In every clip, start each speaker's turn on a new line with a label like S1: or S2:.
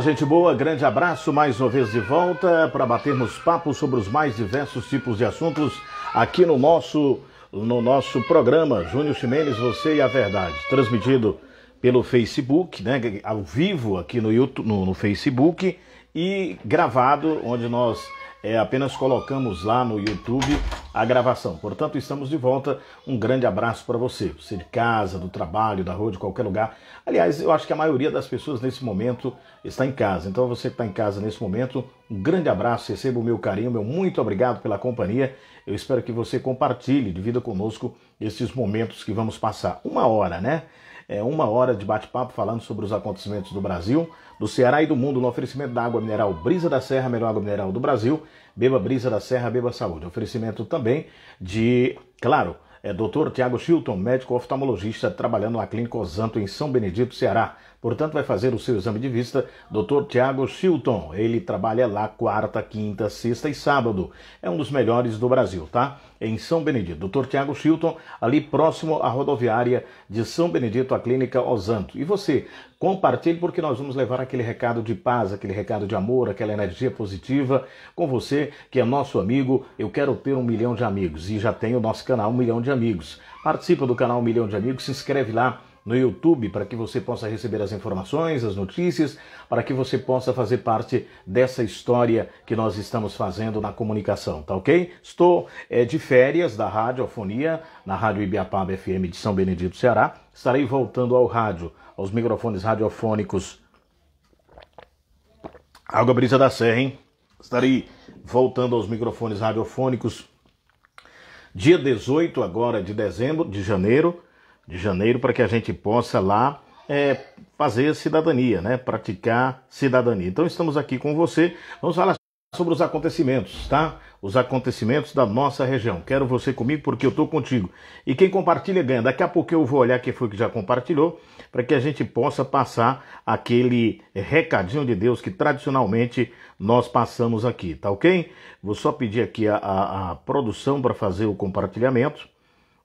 S1: Gente boa, grande abraço, mais uma vez de volta para batermos papo sobre os mais diversos tipos de assuntos aqui no nosso no nosso programa Júnior Ximenes, você e a verdade, transmitido pelo Facebook, né, ao vivo aqui no YouTube, no, no Facebook e gravado onde nós é, apenas colocamos lá no YouTube a gravação. Portanto, estamos de volta. Um grande abraço para você, você de casa, do trabalho, da rua, de qualquer lugar. Aliás, eu acho que a maioria das pessoas nesse momento está em casa. Então, você que está em casa nesse momento, um grande abraço, receba o meu carinho, meu muito obrigado pela companhia. Eu espero que você compartilhe, divida conosco esses momentos que vamos passar. Uma hora, né? É uma hora de bate-papo falando sobre os acontecimentos do Brasil do Ceará e do mundo no oferecimento da água mineral Brisa da Serra, melhor água mineral do Brasil. Beba Brisa da Serra, beba saúde. Oferecimento também de, claro, é Dr. Tiago Chilton, médico oftalmologista, trabalhando na Clínica Osanto em São Benedito, Ceará. Portanto, vai fazer o seu exame de vista Dr. Tiago Chilton. Ele trabalha lá quarta, quinta, sexta e sábado. É um dos melhores do Brasil, tá? Em São Benedito. Dr. Tiago Chilton, ali próximo à rodoviária de São Benedito, a clínica Osanto. E você, compartilhe porque nós vamos levar aquele recado de paz, aquele recado de amor, aquela energia positiva com você que é nosso amigo. Eu quero ter um milhão de amigos e já tenho o nosso canal Um Milhão de Amigos. Participa do canal Um Milhão de Amigos, se inscreve lá no YouTube para que você possa receber as informações, as notícias, para que você possa fazer parte dessa história que nós estamos fazendo na comunicação, tá ok? Estou é, de férias da radiofonia na Rádio Ibiapaba FM de São Benedito, Ceará. Estarei voltando ao rádio, aos microfones radiofônicos. Água Brisa da Serra, hein? Estarei voltando aos microfones radiofônicos dia 18 agora de dezembro, de janeiro, de janeiro para que a gente possa lá é, fazer cidadania, né? praticar cidadania. Então estamos aqui com você, vamos falar sobre os acontecimentos, tá? Os acontecimentos da nossa região. Quero você comigo porque eu estou contigo. E quem compartilha ganha. Daqui a pouco eu vou olhar quem foi que já compartilhou, para que a gente possa passar aquele recadinho de Deus que tradicionalmente nós passamos aqui, tá ok? Vou só pedir aqui a, a, a produção para fazer o compartilhamento,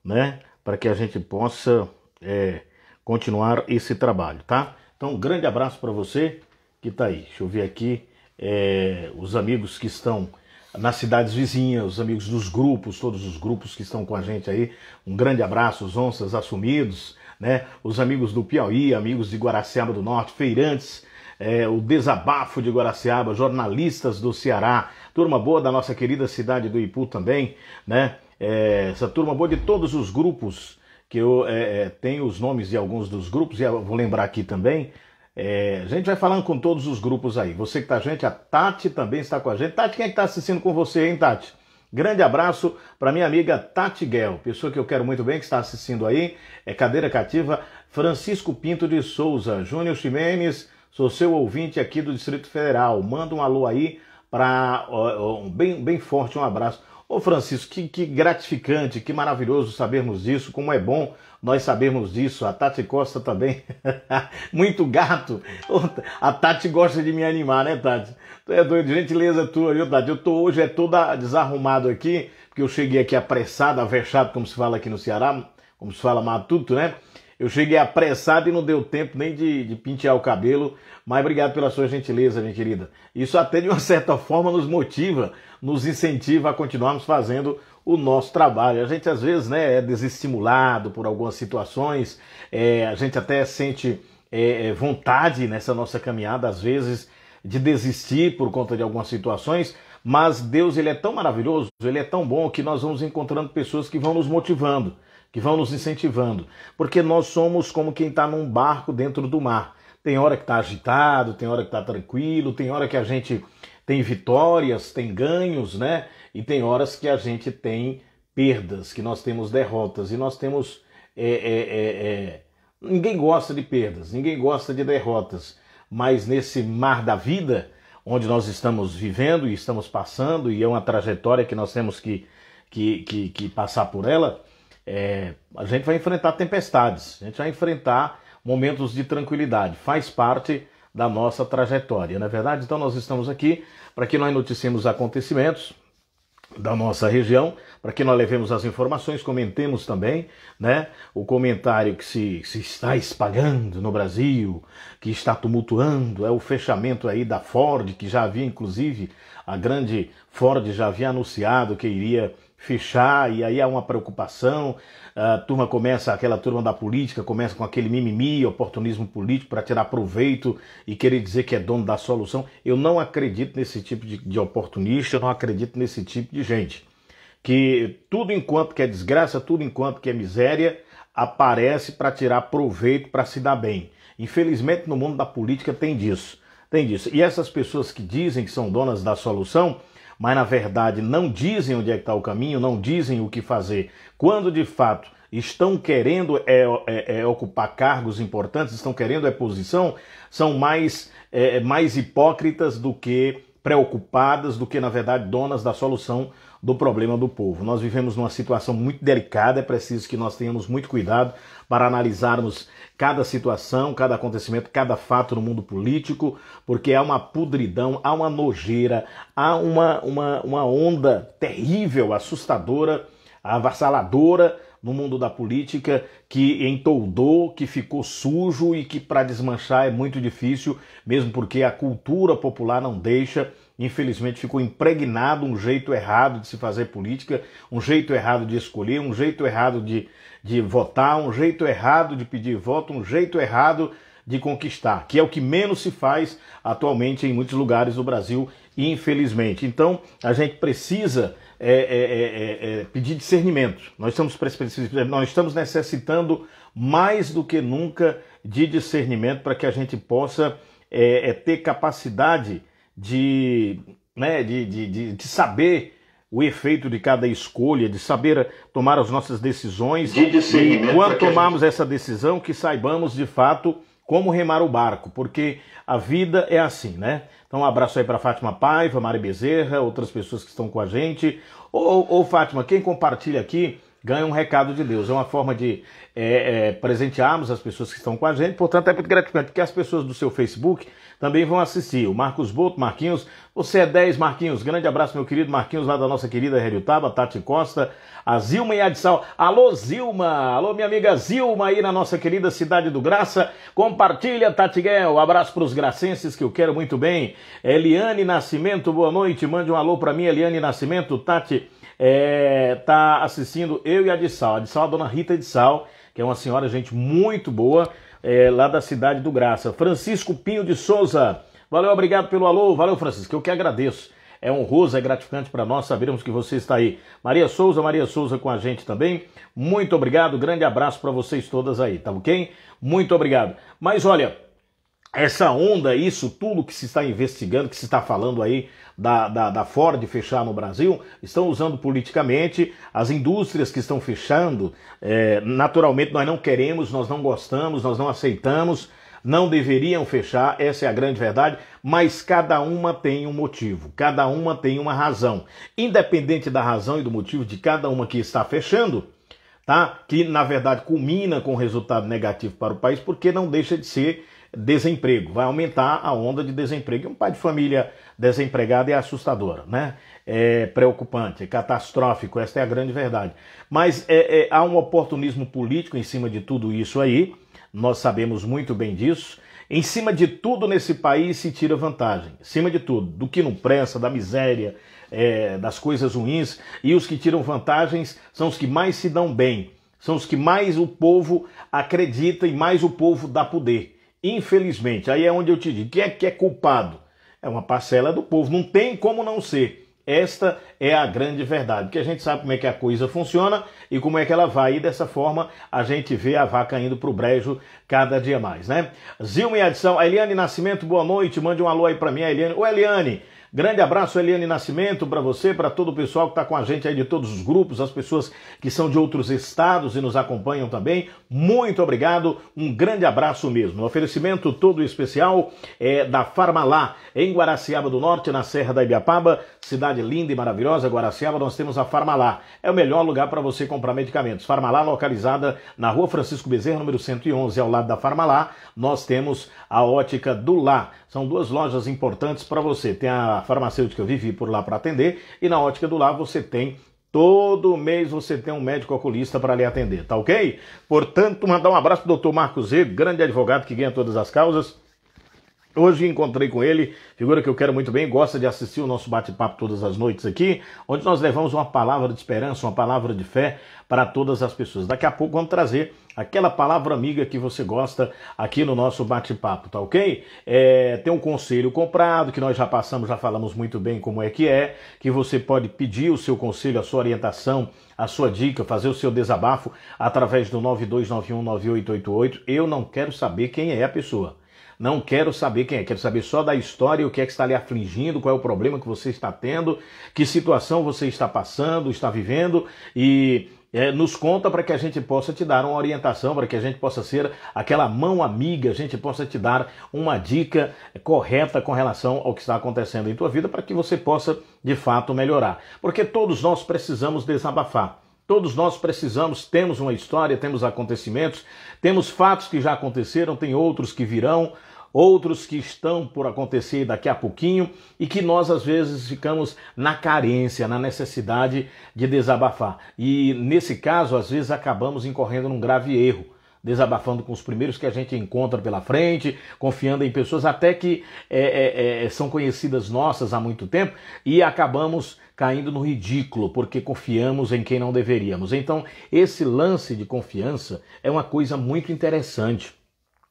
S1: né? para que a gente possa é, continuar esse trabalho, tá? Então, um grande abraço para você que está aí. Deixa eu ver aqui é, os amigos que estão nas cidades vizinhas, os amigos dos grupos, todos os grupos que estão com a gente aí. Um grande abraço, os onças assumidos, né? Os amigos do Piauí, amigos de Guaraciaba do Norte, feirantes. É, o Desabafo de Guaraciaba, jornalistas do Ceará, turma boa da nossa querida cidade do Ipu também, né? É, essa turma boa de todos os grupos, que eu é, é tenho os nomes de alguns dos grupos, e vou lembrar aqui também. É, a gente vai falando com todos os grupos aí. Você que tá gente, a Tati também está com a gente. Tati, quem é que tá assistindo com você, hein, Tati? Grande abraço para minha amiga Tati Gel pessoa que eu quero muito bem, que está assistindo aí. É cadeira cativa, Francisco Pinto de Souza, Júnior Ximenes, sou seu ouvinte aqui do Distrito Federal. Manda um alô aí para um, bem, bem forte, um abraço. Ô Francisco, que, que, gratificante, que maravilhoso sabermos disso, como é bom nós sabermos disso. A Tati Costa também, muito gato. A Tati gosta de me animar, né, Tati? Tu é doido, gentileza tua, viu, Tati? Eu tô hoje é toda desarrumado aqui, porque eu cheguei aqui apressado, avexado, como se fala aqui no Ceará, como se fala matuto, né? Eu cheguei apressado e não deu tempo nem de, de pentear o cabelo, mas obrigado pela sua gentileza, minha querida. Isso até de uma certa forma nos motiva, nos incentiva a continuarmos fazendo o nosso trabalho. A gente às vezes né, é desestimulado por algumas situações, é, a gente até sente é, é vontade nessa nossa caminhada, às vezes, de desistir por conta de algumas situações, mas Deus ele é tão maravilhoso, ele é tão bom que nós vamos encontrando pessoas que vão nos motivando que vão nos incentivando, porque nós somos como quem está num barco dentro do mar. Tem hora que está agitado, tem hora que está tranquilo, tem hora que a gente tem vitórias, tem ganhos, né? E tem horas que a gente tem perdas, que nós temos derrotas e nós temos. É, é, é, é, ninguém gosta de perdas, ninguém gosta de derrotas, mas nesse mar da vida, onde nós estamos vivendo e estamos passando, e é uma trajetória que nós temos que, que, que, que passar por ela, é, a gente vai enfrentar tempestades, a gente vai enfrentar momentos de tranquilidade, faz parte da nossa trajetória, na é verdade? Então nós estamos aqui para que nós noticiemos acontecimentos da nossa região, para que nós levemos as informações, comentemos também, né, o comentário que se, se está espalhando no Brasil, que está tumultuando, é o fechamento aí da Ford, que já havia inclusive, a grande Ford já havia anunciado que iria fechar, e aí há uma preocupação, a turma começa, aquela turma da política começa com aquele mimimi, oportunismo político para tirar proveito e querer dizer que é dono da solução. Eu não acredito nesse tipo de, de oportunista, eu não acredito nesse tipo de gente. Que tudo enquanto que é desgraça, tudo enquanto que é miséria, aparece para tirar proveito, para se dar bem. Infelizmente no mundo da política tem disso. Tem disso. E essas pessoas que dizem que são donas da solução, mas na verdade não dizem onde é que está o caminho, não dizem o que fazer, quando de fato estão querendo é, é, é ocupar cargos importantes, estão querendo é posição, são mais, é, mais hipócritas do que preocupadas do que, na verdade, donas da solução do problema do povo. Nós vivemos numa situação muito delicada, é preciso que nós tenhamos muito cuidado para analisarmos cada situação, cada acontecimento, cada fato no mundo político, porque há uma podridão, há uma nojeira, há uma, uma, uma onda terrível, assustadora, avassaladora no mundo da política que entoldou, que ficou sujo e que para desmanchar é muito difícil, mesmo porque a cultura popular não deixa. Infelizmente ficou impregnado um jeito errado de se fazer política, um jeito errado de escolher, um jeito errado de, de votar, um jeito errado de pedir voto, um jeito errado de conquistar, que é o que menos se faz atualmente em muitos lugares do Brasil, infelizmente. Então, a gente precisa é é, é, é, é, pedir discernimento. Nós estamos, nós estamos necessitando mais do que nunca de discernimento para que a gente possa é, ter capacidade de, né, de, de, de, de saber o efeito de cada escolha, de saber eh, tomar as nossas decisões. De e quando tomarmos gente... essa decisão, que saibamos de fato como remar o barco, porque a vida é assim, né? Então, um abraço aí para Fátima Paiva, Mari Bezerra, outras pessoas que estão com a gente. Ou, ou, Fátima, quem compartilha aqui ganha um recado de Deus. É uma forma de é, é, presentearmos as pessoas que estão com a gente. Portanto, é muito gratificante, porque as pessoas do seu Facebook também vão assistir. O Marcos Boto, Marquinhos, você é 10, Marquinhos. Grande abraço, meu querido Marquinhos, lá da nossa querida Heriutaba, Tati Costa, a Zilma e a Adsal. Alô, Zilma! Alô, minha amiga Zilma, aí na nossa querida Cidade do Graça. Compartilha, Tati Guel. Abraço para os gracenses que eu quero muito bem. Eliane Nascimento, boa noite. Mande um alô para mim, Eliane Nascimento. Tati é, tá assistindo eu e a Adsal. A Adsal, a dona Rita Adsal, que é uma senhora, gente, muito boa é, lá da cidade do Graça. Francisco Pinho de Souza, valeu, obrigado pelo alô, valeu Francisco, eu que agradeço. É honroso, é gratificante para nós sabermos que você está aí. Maria Souza, Maria Souza com a gente também. Muito obrigado, grande abraço para vocês todas aí, tá ok? Muito obrigado. Mas olha, essa onda, isso tudo que se está investigando, que se está falando aí da, da, da, Ford fechar no Brasil, estão usando politicamente as indústrias que estão fechando. É, naturalmente, nós não queremos, nós não gostamos, nós não aceitamos, não deveriam fechar, essa é a grande verdade, mas cada uma tem um motivo, cada uma tem uma razão. Independente da razão e do motivo de cada uma que está fechando, tá? que na verdade culmina com resultado negativo para o país, porque não deixa de ser desemprego, vai aumentar a onda de desemprego. E um pai de família desempregado é assustador, né? É preocupante, é catastrófico, esta é a grande verdade. Mas é, é, há um oportunismo político em cima de tudo isso aí, nós sabemos muito bem disso. Em cima de tudo nesse país se tira vantagem, em cima de tudo, do que não presta, da miséria, é, das coisas ruins, e os que tiram vantagens são os que mais se dão bem, são os que mais o povo acredita e mais o povo dá poder. Infelizmente, aí é onde eu te digo, quem é que é culpado? É uma parcela do povo, não tem como não ser. Esta é a grande verdade, porque a gente sabe como é que a coisa funciona e como é que ela vai, e dessa forma a gente vê a vaca indo para o brejo cada dia mais, né? Zilma e adição, a Eliane Nascimento, boa noite, mande um alô aí para mim, a Eliane. Ô Eliane, Grande abraço, Eliane Nascimento, para você, para todo o pessoal que está com a gente aí de todos os grupos, as pessoas que são de outros estados e nos acompanham também. Muito obrigado, um grande abraço mesmo. Um oferecimento todo especial é, da Farmalá, em Guaraciaba do Norte, na Serra da Ibiapaba, cidade linda e maravilhosa, Guaraciaba, nós temos a Farmalá. É o melhor lugar para você comprar medicamentos. Farmalá, localizada na rua Francisco Bezerra, número 111, ao lado da Farmalá, nós temos a ótica do Lá são duas lojas importantes para você. Tem a farmacêutica Eu Vivi por lá para atender e na Ótica do Lá você tem Todo mês você tem um médico oculista para lhe atender, tá ok? Portanto, mandar um abraço pro doutor Marcos Z grande advogado que ganha todas as causas. Hoje encontrei com ele, figura que eu quero muito bem, gosta de assistir o nosso bate-papo todas as noites aqui, onde nós levamos uma palavra de esperança, uma palavra de fé para todas as pessoas. Daqui a pouco vamos trazer aquela palavra amiga que você gosta aqui no nosso bate-papo, tá ok? É, tem um conselho comprado que nós já passamos, já falamos muito bem como é que é, que você pode pedir o seu conselho, a sua orientação, a sua dica, fazer o seu desabafo através do 92919888. Eu não quero saber quem é a pessoa. Não quero saber quem é, quero saber só da história, o que é que está lhe afligindo, qual é o problema que você está tendo, que situação você está passando, está vivendo e é, nos conta para que a gente possa te dar uma orientação, para que a gente possa ser aquela mão amiga, a gente possa te dar uma dica correta com relação ao que está acontecendo em tua vida, para que você possa de fato melhorar. Porque todos nós precisamos desabafar. Todos nós precisamos, temos uma história, temos acontecimentos, temos fatos que já aconteceram, tem outros que virão, outros que estão por acontecer daqui a pouquinho e que nós às vezes ficamos na carência, na necessidade de desabafar. E nesse caso, às vezes acabamos incorrendo num grave erro desabafando com os primeiros que a gente encontra pela frente, confiando em pessoas até que é, é, é, são conhecidas nossas há muito tempo e acabamos caindo no ridículo porque confiamos em quem não deveríamos. Então, esse lance de confiança é uma coisa muito interessante.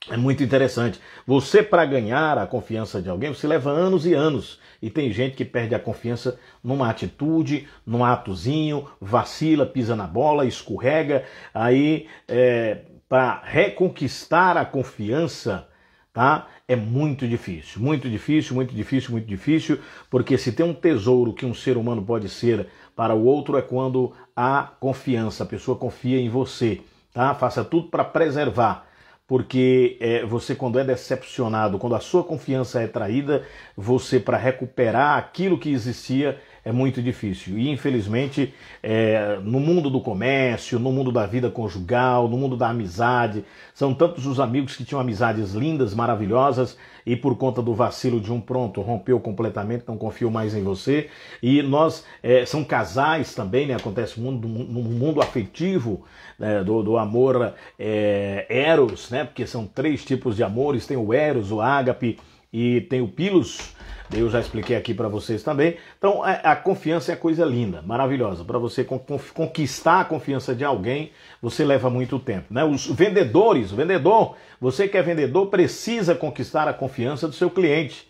S1: É muito interessante. Você, para ganhar a confiança de alguém, você leva anos e anos. E tem gente que perde a confiança numa atitude, num atozinho, vacila, pisa na bola, escorrega. Aí, é, para reconquistar a confiança, tá? é muito difícil, muito difícil, muito difícil, muito difícil, porque se tem um tesouro que um ser humano pode ser para o outro é quando há confiança, a pessoa confia em você, tá? Faça tudo para preservar, porque é, você quando é decepcionado, quando a sua confiança é traída, você para recuperar aquilo que existia é muito difícil. E infelizmente, é, no mundo do comércio, no mundo da vida conjugal, no mundo da amizade, são tantos os amigos que tinham amizades lindas, maravilhosas, e por conta do vacilo de um pronto, rompeu completamente, não confio mais em você. E nós, é, são casais também, né? acontece no mundo, no mundo afetivo, né? do, do amor é, eros, né? porque são três tipos de amores, tem o eros, o ágape e tem o pilos, eu já expliquei aqui para vocês também. Então, é, a confiança é coisa linda, maravilhosa. Para você conquistar a confiança de alguém, você leva muito tempo. Né? Os vendedores, o vendedor, você que é vendedor, precisa conquistar a confiança do seu cliente.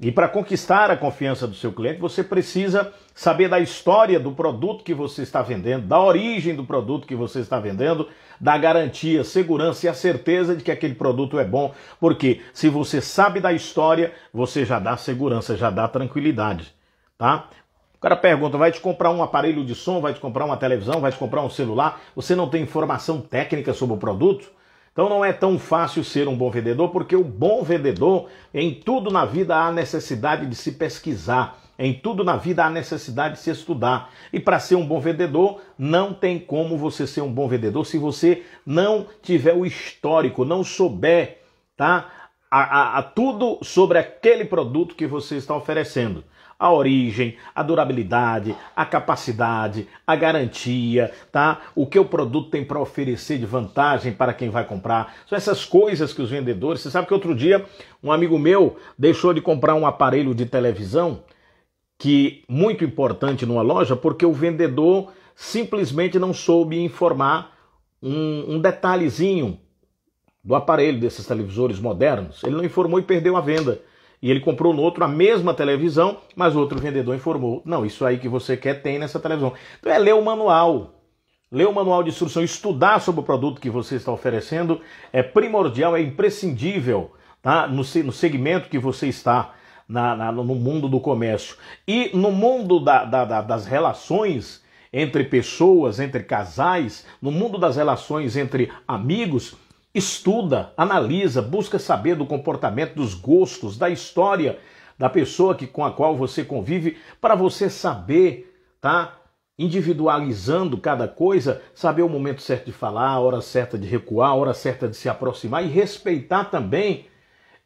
S1: E para conquistar a confiança do seu cliente, você precisa saber da história do produto que você está vendendo, da origem do produto que você está vendendo, da garantia, segurança e a certeza de que aquele produto é bom. Porque se você sabe da história, você já dá segurança, já dá tranquilidade, tá? O cara pergunta, vai te comprar um aparelho de som, vai te comprar uma televisão, vai te comprar um celular, você não tem informação técnica sobre o produto? Então não é tão fácil ser um bom vendedor, porque o bom vendedor, em tudo na vida há necessidade de se pesquisar, em tudo na vida há necessidade de se estudar. E para ser um bom vendedor, não tem como você ser um bom vendedor se você não tiver o histórico, não souber, tá? A, a, a tudo sobre aquele produto que você está oferecendo a origem, a durabilidade, a capacidade, a garantia, tá? O que o produto tem para oferecer de vantagem para quem vai comprar. São essas coisas que os vendedores. Você sabe que outro dia um amigo meu deixou de comprar um aparelho de televisão que muito importante numa loja porque o vendedor simplesmente não soube informar um, um detalhezinho do aparelho desses televisores modernos. Ele não informou e perdeu a venda e ele comprou no outro a mesma televisão, mas outro vendedor informou: não, isso aí que você quer tem nessa televisão. Então é ler o manual. Ler o manual de instrução, estudar sobre o produto que você está oferecendo é primordial, é imprescindível tá? no, no segmento que você está, na, na, no mundo do comércio. E no mundo da, da, da, das relações entre pessoas, entre casais, no mundo das relações entre amigos, estuda, analisa, busca saber do comportamento, dos gostos, da história da pessoa que, com a qual você convive, para você saber, tá? Individualizando cada coisa, saber o momento certo de falar, a hora certa de recuar, a hora certa de se aproximar e respeitar também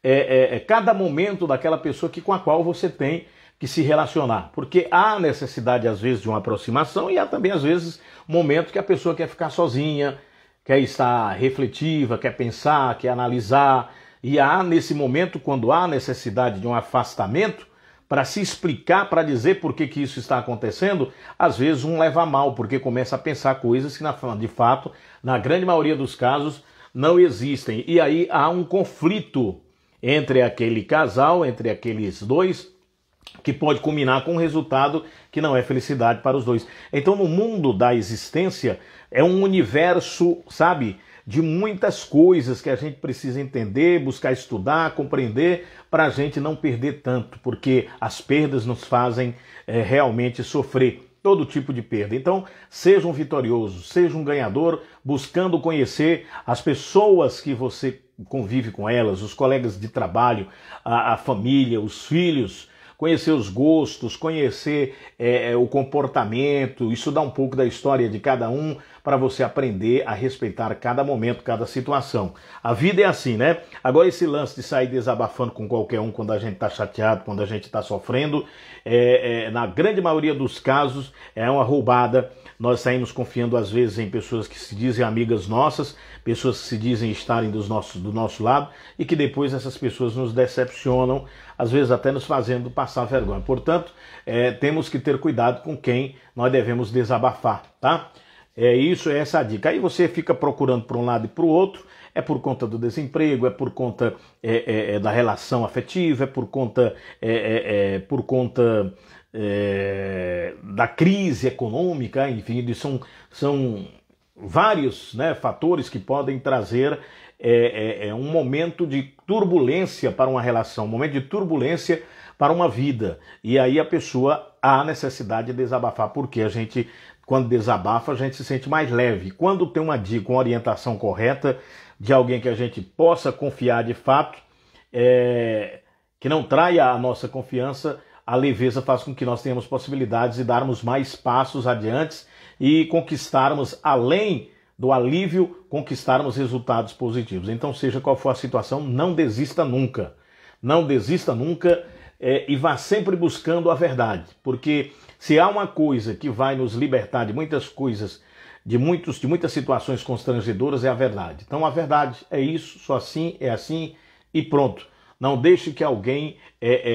S1: é, é, é cada momento daquela pessoa que, com a qual você tem que se relacionar. Porque há necessidade, às vezes, de uma aproximação e há também, às vezes, momento que a pessoa quer ficar sozinha, quer estar refletiva, quer pensar, quer analisar, e há nesse momento, quando há necessidade de um afastamento, para se explicar, para dizer por que, que isso está acontecendo, às vezes um leva mal, porque começa a pensar coisas que, na, de fato, na grande maioria dos casos, não existem. E aí há um conflito entre aquele casal, entre aqueles dois, que pode culminar com um resultado que não é felicidade para os dois. Então, no mundo da existência, é um universo, sabe? de muitas coisas que a gente precisa entender, buscar estudar, compreender, para a gente não perder tanto, porque as perdas nos fazem é, realmente sofrer todo tipo de perda. Então, seja um vitorioso, seja um ganhador, buscando conhecer as pessoas que você convive com elas, os colegas de trabalho, a, a família, os filhos conhecer os gostos, conhecer é, o comportamento, estudar um pouco da história de cada um, para você aprender a respeitar cada momento, cada situação. A vida é assim, né? Agora, esse lance de sair desabafando com qualquer um quando a gente está chateado, quando a gente está sofrendo, é, é, na grande maioria dos casos, é uma roubada. Nós saímos confiando às vezes em pessoas que se dizem amigas nossas, pessoas que se dizem estarem dos nossos, do nosso lado e que depois essas pessoas nos decepcionam, às vezes até nos fazendo passar vergonha. Portanto, é, temos que ter cuidado com quem nós devemos desabafar, tá? É isso, é essa a dica. Aí você fica procurando para um lado e para o outro, é por conta do desemprego, é por conta é, é, é da relação afetiva, é por conta, é, é, é por conta da crise econômica, enfim, são, são vários né, fatores que podem trazer um momento de turbulência para uma relação, um momento de turbulência para uma vida. E aí a pessoa há necessidade de desabafar, porque a gente quando desabafa, a gente se sente mais leve. Quando tem uma dica, uma orientação correta de alguém que a gente possa confiar de fato, é, que não traia a nossa confiança, a leveza faz com que nós tenhamos possibilidades de darmos mais passos adiante e conquistarmos, além do alívio, conquistarmos resultados positivos. Então, seja qual for a situação, não desista nunca. Não desista nunca é, e vá sempre buscando a verdade, porque se há uma coisa que vai nos libertar de muitas coisas, de, muitos, de muitas situações constrangedoras, é a verdade. Então a verdade é isso, só assim, é assim e pronto. Não deixe que alguém é, é,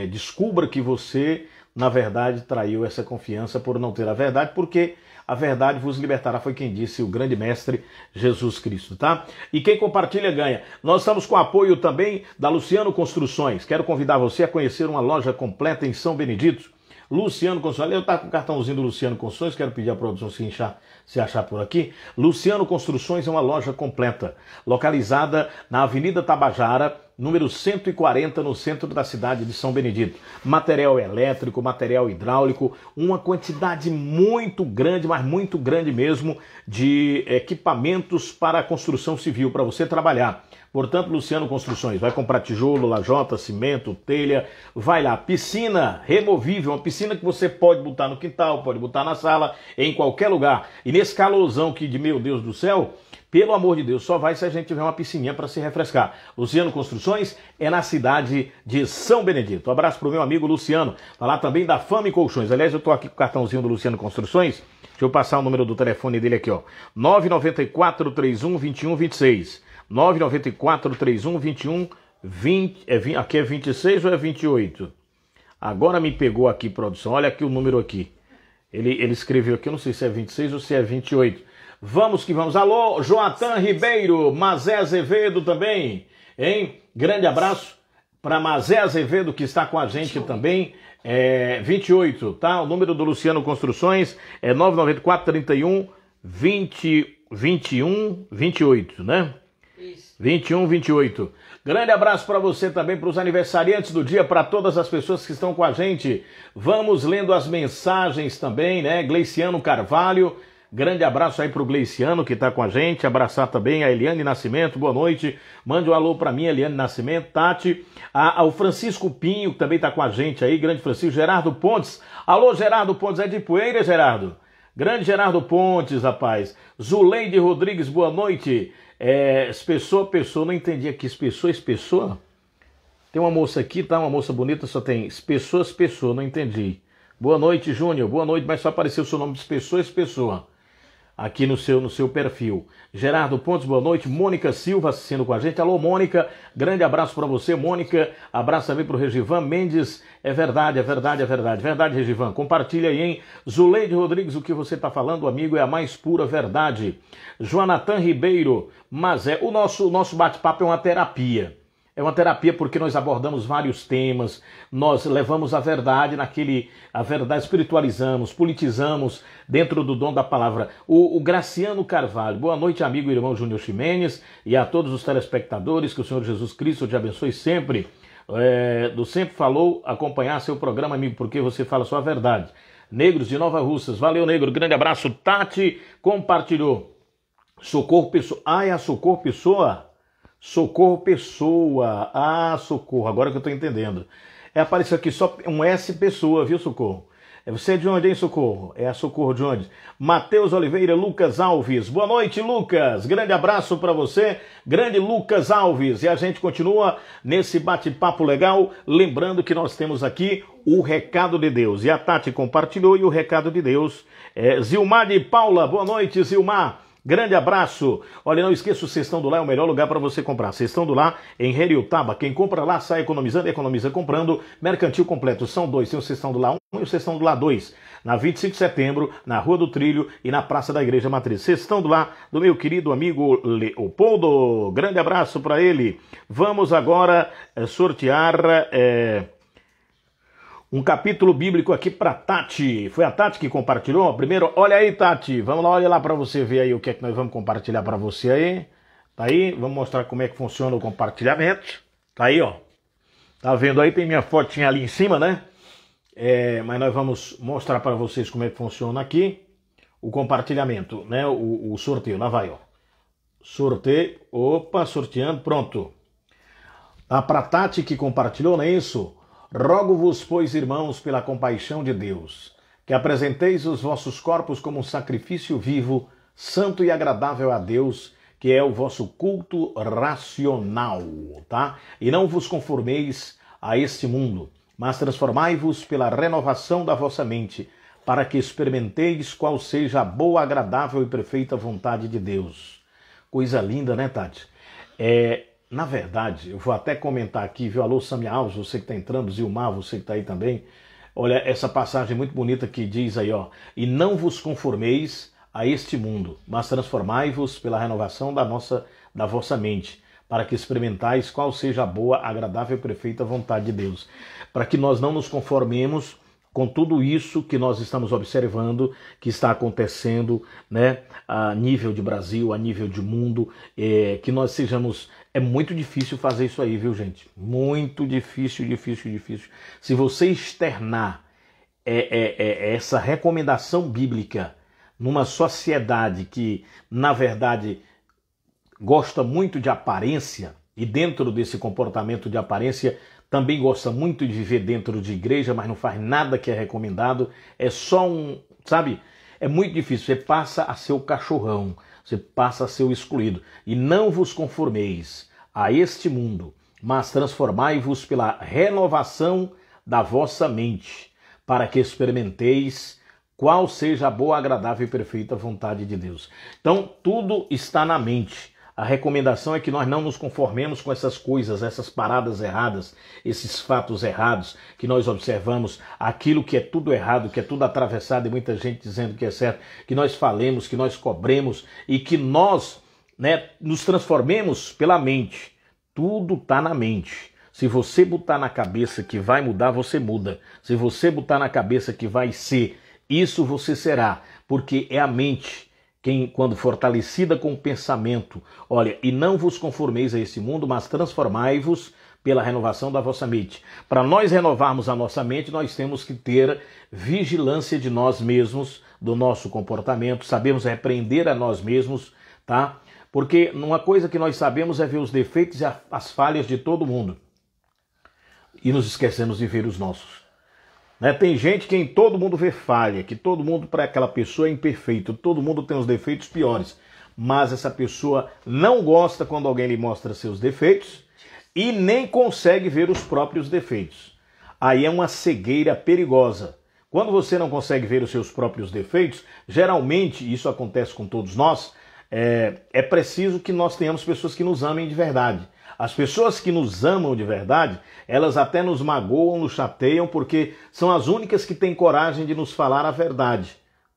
S1: é, é, descubra que você, na verdade, traiu essa confiança por não ter a verdade, porque a verdade vos libertará, foi quem disse o grande mestre Jesus Cristo, tá? E quem compartilha ganha. Nós estamos com apoio também da Luciano Construções. Quero convidar você a conhecer uma loja completa em São Benedito Luciano Construções, eu estava tá com o cartãozinho do Luciano Construções, quero pedir à produção se, inchar, se achar por aqui. Luciano Construções é uma loja completa, localizada na Avenida Tabajara, número 140, no centro da cidade de São Benedito. Material elétrico, material hidráulico, uma quantidade muito grande, mas muito grande mesmo, de equipamentos para a construção civil, para você trabalhar. Portanto, Luciano Construções vai comprar tijolo, lajota, cimento, telha, vai lá, piscina removível, uma piscina que você pode botar no quintal, pode botar na sala, em qualquer lugar. E nesse calorzão que de meu Deus do céu, pelo amor de Deus, só vai se a gente tiver uma piscininha para se refrescar. Luciano Construções é na cidade de São Benedito. Um abraço o meu amigo Luciano. Falar tá também da Fama e Colchões. Aliás, eu estou aqui com o cartãozinho do Luciano Construções. Deixa eu passar o número do telefone dele aqui, ó. 994 31 21 26. 994 31 21 20, é, aqui é 26 ou é 28? Agora me pegou aqui, produção. Olha aqui o número aqui. Ele, ele escreveu aqui, eu não sei se é 26 ou se é 28. Vamos que vamos. Alô, Joatan Ribeiro, Mazé Azevedo também, hein? Grande abraço para Mazé Azevedo que está com a gente também. É 28, tá? O número do Luciano Construções é 994 31 21 28, né? 21, 28. Grande abraço para você também, para os aniversariantes do dia, para todas as pessoas que estão com a gente. Vamos lendo as mensagens também, né? Gleiciano Carvalho, grande abraço aí para o Gleiciano que está com a gente. Abraçar também a Eliane Nascimento, boa noite. Mande um alô para mim, Eliane Nascimento, Tati. A, ao Francisco Pinho, que também está com a gente aí, grande Francisco. Gerardo Pontes, alô Gerardo Pontes, é de Poeira, Gerardo? Grande Gerardo Pontes, rapaz. Zuleide Rodrigues, boa noite. É, pessoa pessoa, não entendi aqui, espessoa, pessoa Tem uma moça aqui, tá? Uma moça bonita, só tem pessoas, pessoa, não entendi. Boa noite, Júnior. Boa noite, mas só apareceu o seu nome de pessoa, pessoa aqui no seu, no seu perfil. Gerardo Pontes, boa noite. Mônica Silva assistindo com a gente. Alô, Mônica. Grande abraço para você, Mônica. Abraço também para o Regivan Mendes. É verdade, é verdade, é verdade. Verdade, Regivan. Compartilha aí, hein? Zuleide Rodrigues, o que você está falando, amigo, é a mais pura verdade. Joanatan Ribeiro. Mas é, o nosso, o nosso bate-papo é uma terapia. É uma terapia porque nós abordamos vários temas, nós levamos a verdade naquele, a verdade espiritualizamos, politizamos dentro do dom da palavra. O, o Graciano Carvalho, boa noite, amigo e irmão Júnior Ximenes, e a todos os telespectadores, que o Senhor Jesus Cristo te abençoe sempre. É, do Sempre Falou, acompanhar seu programa, amigo, porque você fala só a verdade. Negros de Nova Russas, valeu, negro, grande abraço. Tati compartilhou. Socorro Pessoa. Ai, a Socorro Pessoa Socorro Pessoa. Ah, socorro, agora que eu estou entendendo. É, apareceu aqui só um S Pessoa, viu, Socorro? É, você é de onde, hein, Socorro? É a Socorro de onde? Matheus Oliveira, Lucas Alves. Boa noite, Lucas. Grande abraço para você, grande Lucas Alves. E a gente continua nesse bate-papo legal, lembrando que nós temos aqui o recado de Deus. E a Tati compartilhou e o recado de Deus. É, Zilmar de Paula, boa noite, Zilmar. Grande abraço. Olha, não esqueça, o Cestão do Lá é o melhor lugar para você comprar. Cestão do Lá em Heriotaba. Quem compra lá sai economizando, economiza comprando. Mercantil completo são dois. Tem o Cestão do Lá 1 e o Cestão do Lá 2. Na 25 de setembro, na Rua do Trilho e na Praça da Igreja Matriz. Cestão do Lá do meu querido amigo Leopoldo. Grande abraço para ele. Vamos agora eh, sortear... É... Um capítulo bíblico aqui para Tati. Foi a Tati que compartilhou. Primeiro, olha aí, Tati. Vamos lá, olha lá para você ver aí o que é que nós vamos compartilhar para você aí. Tá aí? Vamos mostrar como é que funciona o compartilhamento. Tá aí, ó. Tá vendo aí? Tem minha fotinha ali em cima, né? É, mas nós vamos mostrar para vocês como é que funciona aqui o compartilhamento, né? O, o sorteio. Lá vai, ó. Sorteio. Opa, sorteando. Pronto. Tá a Tati que compartilhou, não é isso? Rogo-vos, pois, irmãos, pela compaixão de Deus, que apresenteis os vossos corpos como um sacrifício vivo, santo e agradável a Deus, que é o vosso culto racional, tá? E não vos conformeis a este mundo, mas transformai-vos pela renovação da vossa mente, para que experimenteis qual seja a boa, agradável e perfeita vontade de Deus. Coisa linda, né, Tati? É, na verdade, eu vou até comentar aqui, viu? Alô, Samia Alves, você que está entrando, Zilmar, você que está aí também. Olha essa passagem muito bonita que diz aí, ó. E não vos conformeis a este mundo, mas transformai-vos pela renovação da, nossa, da vossa mente, para que experimentais qual seja a boa, agradável e perfeita vontade de Deus. Para que nós não nos conformemos com tudo isso que nós estamos observando, que está acontecendo né, a nível de Brasil, a nível de mundo, é, que nós sejamos. É muito difícil fazer isso aí, viu, gente? Muito difícil, difícil, difícil. Se você externar é, é, é, é essa recomendação bíblica numa sociedade que, na verdade, gosta muito de aparência, e dentro desse comportamento de aparência também gosta muito de viver dentro de igreja, mas não faz nada que é recomendado, é só um, sabe? É muito difícil, você passa a ser o cachorrão, você passa a ser o excluído. E não vos conformeis a este mundo, mas transformai-vos pela renovação da vossa mente, para que experimenteis qual seja a boa, agradável e perfeita vontade de Deus. Então, tudo está na mente. A recomendação é que nós não nos conformemos com essas coisas, essas paradas erradas, esses fatos errados que nós observamos, aquilo que é tudo errado, que é tudo atravessado e muita gente dizendo que é certo, que nós falemos, que nós cobremos e que nós né, nos transformemos pela mente. Tudo está na mente. Se você botar na cabeça que vai mudar, você muda. Se você botar na cabeça que vai ser, isso você será, porque é a mente quem, quando fortalecida com o pensamento, olha, e não vos conformeis a esse mundo, mas transformai-vos pela renovação da vossa mente. Para nós renovarmos a nossa mente, nós temos que ter vigilância de nós mesmos, do nosso comportamento, sabemos repreender a nós mesmos, tá? Porque uma coisa que nós sabemos é ver os defeitos e as falhas de todo mundo e nos esquecemos de ver os nossos. Né? Tem gente que em todo mundo vê falha, que todo mundo para aquela pessoa é imperfeito, todo mundo tem os defeitos piores, mas essa pessoa não gosta quando alguém lhe mostra seus defeitos e nem consegue ver os próprios defeitos. Aí é uma cegueira perigosa. Quando você não consegue ver os seus próprios defeitos, geralmente isso acontece com todos nós. É, é preciso que nós tenhamos pessoas que nos amem de verdade as pessoas que nos amam de verdade, elas até nos magoam, nos chateiam, porque são as únicas que têm coragem de nos falar a verdade,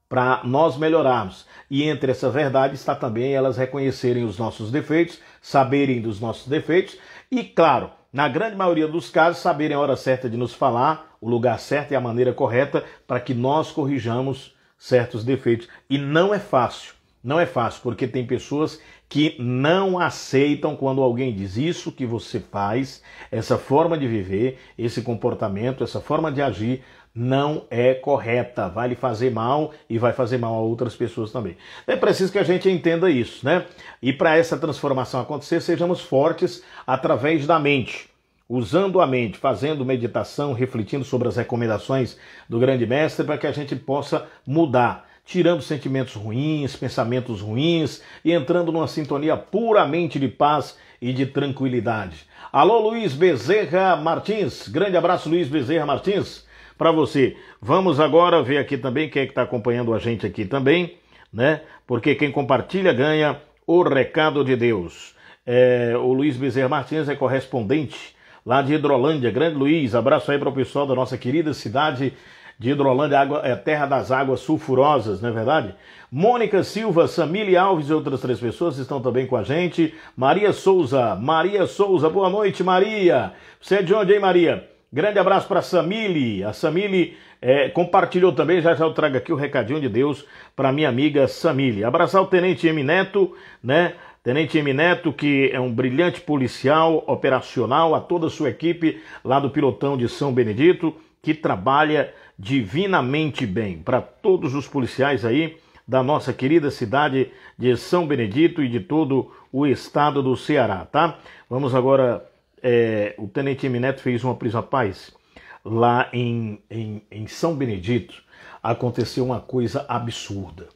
S1: para nós melhorarmos. E entre essa verdade está também elas reconhecerem os nossos defeitos, saberem dos nossos defeitos e, claro, na grande maioria dos casos, saberem a hora certa de nos falar, o lugar certo e a maneira correta para que nós corrijamos certos defeitos. E não é fácil. Não é fácil, porque tem pessoas que não aceitam quando alguém diz isso que você faz, essa forma de viver, esse comportamento, essa forma de agir não é correta, vai lhe fazer mal e vai fazer mal a outras pessoas também. É preciso que a gente entenda isso, né? E para essa transformação acontecer, sejamos fortes através da mente usando a mente, fazendo meditação, refletindo sobre as recomendações do grande mestre para que a gente possa mudar tirando sentimentos ruins, pensamentos ruins e entrando numa sintonia puramente de paz e de tranquilidade. Alô, Luiz Bezerra Martins. Grande abraço, Luiz Bezerra Martins, para você. Vamos agora ver aqui também quem é que está acompanhando a gente aqui também, né? Porque quem compartilha ganha o recado de Deus. É, o Luiz Bezerra Martins é correspondente lá de Hidrolândia. Grande Luiz, abraço aí para o pessoal da nossa querida cidade de Hidrolândia, água, é, terra das águas sulfurosas, não é verdade? Mônica Silva, Samile Alves e outras três pessoas estão também com a gente. Maria Souza, Maria Souza, boa noite, Maria. Você é de onde, hein, Maria? Grande abraço para Samile. A Samile é, compartilhou também, já já eu trago aqui o recadinho de Deus para minha amiga Samile. Abraçar o Tenente M. Neto, né? Tenente M. Neto, que é um brilhante policial operacional, a toda a sua equipe lá do pilotão de São Benedito, que trabalha divinamente bem. Para todos os policiais aí da nossa querida cidade de São Benedito e de todo o estado do Ceará, tá? Vamos agora. É, o Tenente Emineto fez uma prisão paz lá em, em, em São Benedito. Aconteceu uma coisa absurda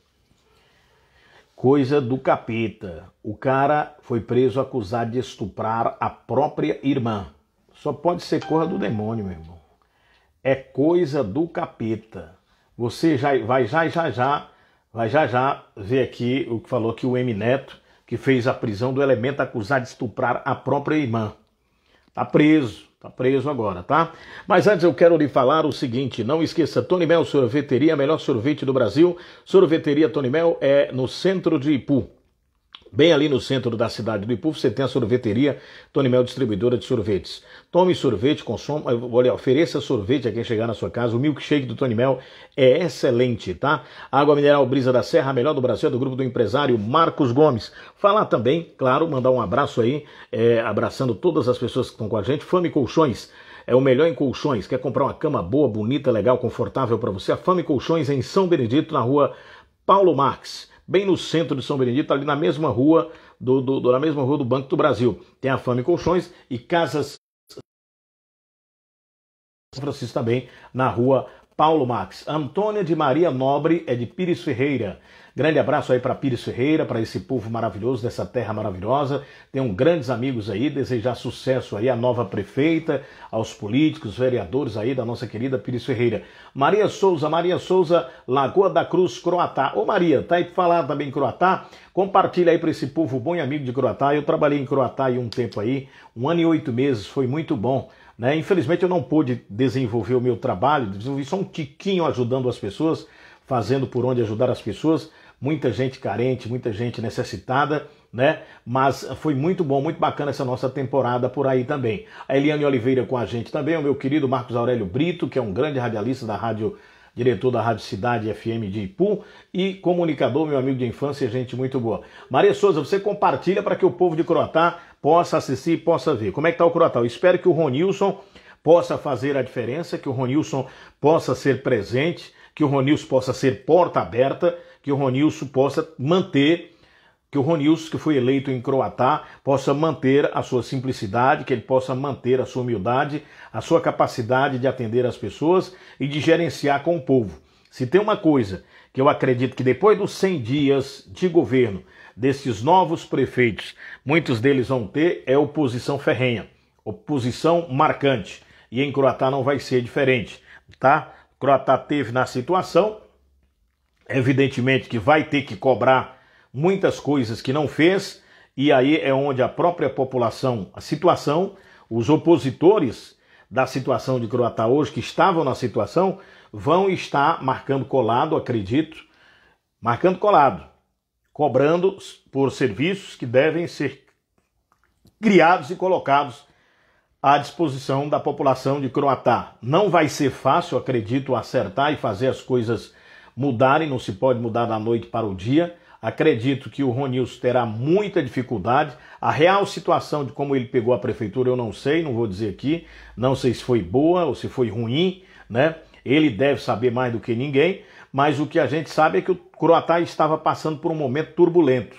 S1: coisa do capeta. O cara foi preso acusado de estuprar a própria irmã. Só pode ser coisa do demônio, meu irmão é coisa do capeta. Você já vai já já já vai já já ver aqui o que falou que o M Neto, que fez a prisão do elemento acusado de estuprar a própria irmã. Tá preso, tá preso agora, tá? Mas antes eu quero lhe falar o seguinte, não esqueça Tony Mel Sorveteria, melhor sorvete do Brasil. Sorveteria Tony Mel é no centro de Ipu. Bem ali no centro da cidade do Ipu, você tem a sorveteria Tony Mel Distribuidora de Sorvetes. Tome sorvete, consuma, olha, ofereça sorvete a quem chegar na sua casa. O milkshake do Tony Mel é excelente, tá? Água mineral Brisa da Serra, a melhor do Brasil, é do grupo do empresário Marcos Gomes. Falar também, claro, mandar um abraço aí, é, abraçando todas as pessoas que estão com a gente. Fame Colchões é o melhor em colchões. Quer comprar uma cama boa, bonita, legal, confortável para você? A Fame Colchões é em São Benedito, na rua Paulo Marques bem no centro de São Benedito, ali na mesma rua do, do, do na mesma rua do Banco do Brasil. Tem a Fame Colchões e Casas Francisco também na rua Paulo Max. Antônia de Maria Nobre é de Pires Ferreira. Grande abraço aí para Pires Ferreira, para esse povo maravilhoso dessa terra maravilhosa. um grandes amigos aí, desejar sucesso aí à nova prefeita, aos políticos, vereadores aí da nossa querida Pires Ferreira. Maria Souza, Maria Souza, Lagoa da Cruz, Croatá. Ô Maria, tá aí para falar também Croatá? Compartilha aí para esse povo bom e amigo de Croatá. Eu trabalhei em Croatá aí um tempo aí, um ano e oito meses, foi muito bom. Né? Infelizmente eu não pude desenvolver o meu trabalho, desenvolvi só um tiquinho ajudando as pessoas, fazendo por onde ajudar as pessoas. Muita gente carente, muita gente necessitada, né? Mas foi muito bom, muito bacana essa nossa temporada por aí também. A Eliane Oliveira com a gente também, o meu querido Marcos Aurélio Brito, que é um grande radialista da Rádio diretor da Rádio Cidade FM de Ipu e comunicador, meu amigo de infância, gente muito boa. Maria Souza, você compartilha para que o povo de Croatá possa assistir e possa ver. Como é que está o Croatal? Espero que o Ronilson possa fazer a diferença, que o Ronilson possa ser presente, que o Ronilson possa ser porta aberta, que o Ronilson possa manter que o Ronilson, que foi eleito em Croatá, possa manter a sua simplicidade, que ele possa manter a sua humildade, a sua capacidade de atender as pessoas e de gerenciar com o povo. Se tem uma coisa que eu acredito que depois dos 100 dias de governo, desses novos prefeitos, muitos deles vão ter é oposição ferrenha, oposição marcante. E em Croatá não vai ser diferente, tá? Croatá teve na situação, evidentemente que vai ter que cobrar muitas coisas que não fez, e aí é onde a própria população, a situação, os opositores da situação de Croatá hoje, que estavam na situação, vão estar marcando colado, acredito, marcando colado cobrando por serviços que devem ser criados e colocados à disposição da população de Croatá. Não vai ser fácil, acredito, acertar e fazer as coisas mudarem, não se pode mudar da noite para o dia. Acredito que o Ronils terá muita dificuldade. A real situação de como ele pegou a prefeitura eu não sei, não vou dizer aqui. Não sei se foi boa ou se foi ruim, né? Ele deve saber mais do que ninguém, mas o que a gente sabe é que o Croatá estava passando por um momento turbulento,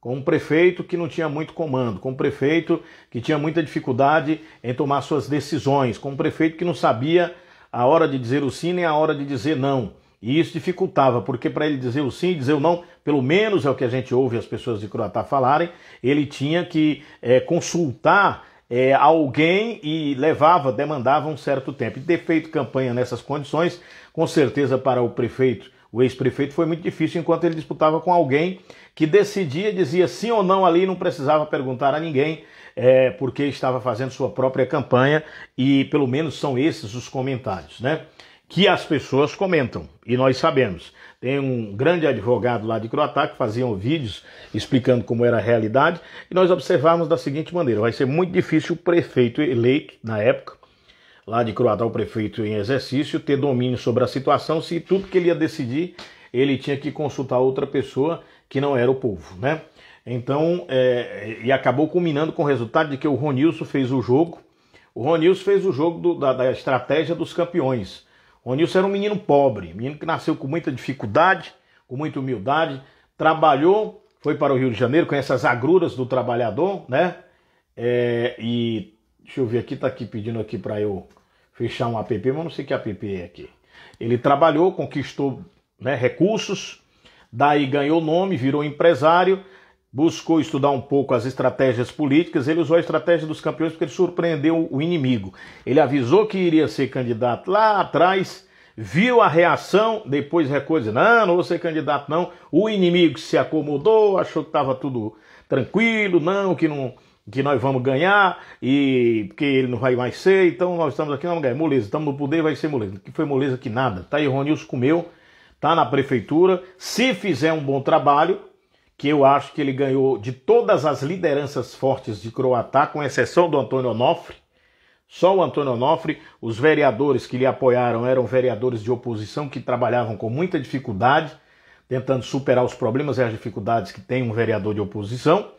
S1: com um prefeito que não tinha muito comando, com um prefeito que tinha muita dificuldade em tomar suas decisões, com um prefeito que não sabia a hora de dizer o sim nem a hora de dizer não. E isso dificultava, porque para ele dizer o sim e dizer o não, pelo menos é o que a gente ouve as pessoas de Croatá falarem, ele tinha que é, consultar é, alguém e levava, demandava um certo tempo. E ter feito campanha nessas condições, com certeza para o prefeito, o ex-prefeito, foi muito difícil enquanto ele disputava com alguém que decidia, dizia sim ou não ali, não precisava perguntar a ninguém, é, porque estava fazendo sua própria campanha e pelo menos são esses os comentários, né? Que as pessoas comentam e nós sabemos. Tem um grande advogado lá de Croatá que faziam vídeos explicando como era a realidade. E nós observamos da seguinte maneira: vai ser muito difícil o prefeito eleito na época, lá de Croatá, o prefeito em exercício, ter domínio sobre a situação se tudo que ele ia decidir ele tinha que consultar outra pessoa que não era o povo, né? Então, é, e acabou culminando com o resultado de que o Ronilson fez o jogo. O Ronilson fez o jogo do, da, da estratégia dos campeões. O Nilson era um menino pobre, menino que nasceu com muita dificuldade, com muita humildade, trabalhou, foi para o Rio de Janeiro, conhece as agruras do trabalhador, né? É, e deixa eu ver aqui, tá aqui pedindo aqui para eu fechar um app, mas não sei que app é aqui. Ele trabalhou, conquistou né, recursos, daí ganhou nome, virou empresário buscou estudar um pouco as estratégias políticas, ele usou a estratégia dos campeões porque ele surpreendeu o inimigo. Ele avisou que iria ser candidato lá atrás, viu a reação, depois recolhe, não, não vou ser candidato não. O inimigo se acomodou, achou que estava tudo tranquilo, não, que não que nós vamos ganhar e que ele não vai mais ser, então nós estamos aqui, não ganhar, moleza, estamos no poder, vai ser moleza. Que foi moleza que nada, tá aí, Ronilson comeu, tá na prefeitura, se fizer um bom trabalho, que eu acho que ele ganhou de todas as lideranças fortes de Croatá, com exceção do Antônio Onofre. Só o Antônio Onofre, os vereadores que lhe apoiaram eram vereadores de oposição que trabalhavam com muita dificuldade, tentando superar os problemas e as dificuldades que tem um vereador de oposição.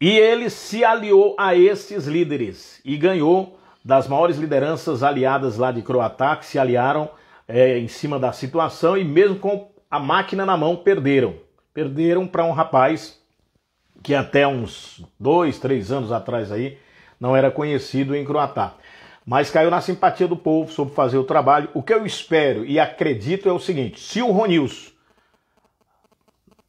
S1: E ele se aliou a esses líderes e ganhou das maiores lideranças aliadas lá de Croatá, que se aliaram é, em cima da situação e, mesmo com a máquina na mão, perderam. Perderam para um rapaz que até uns dois, três anos atrás aí não era conhecido em Croatá. Mas caiu na simpatia do povo, soube fazer o trabalho. O que eu espero e acredito é o seguinte: se o Ronils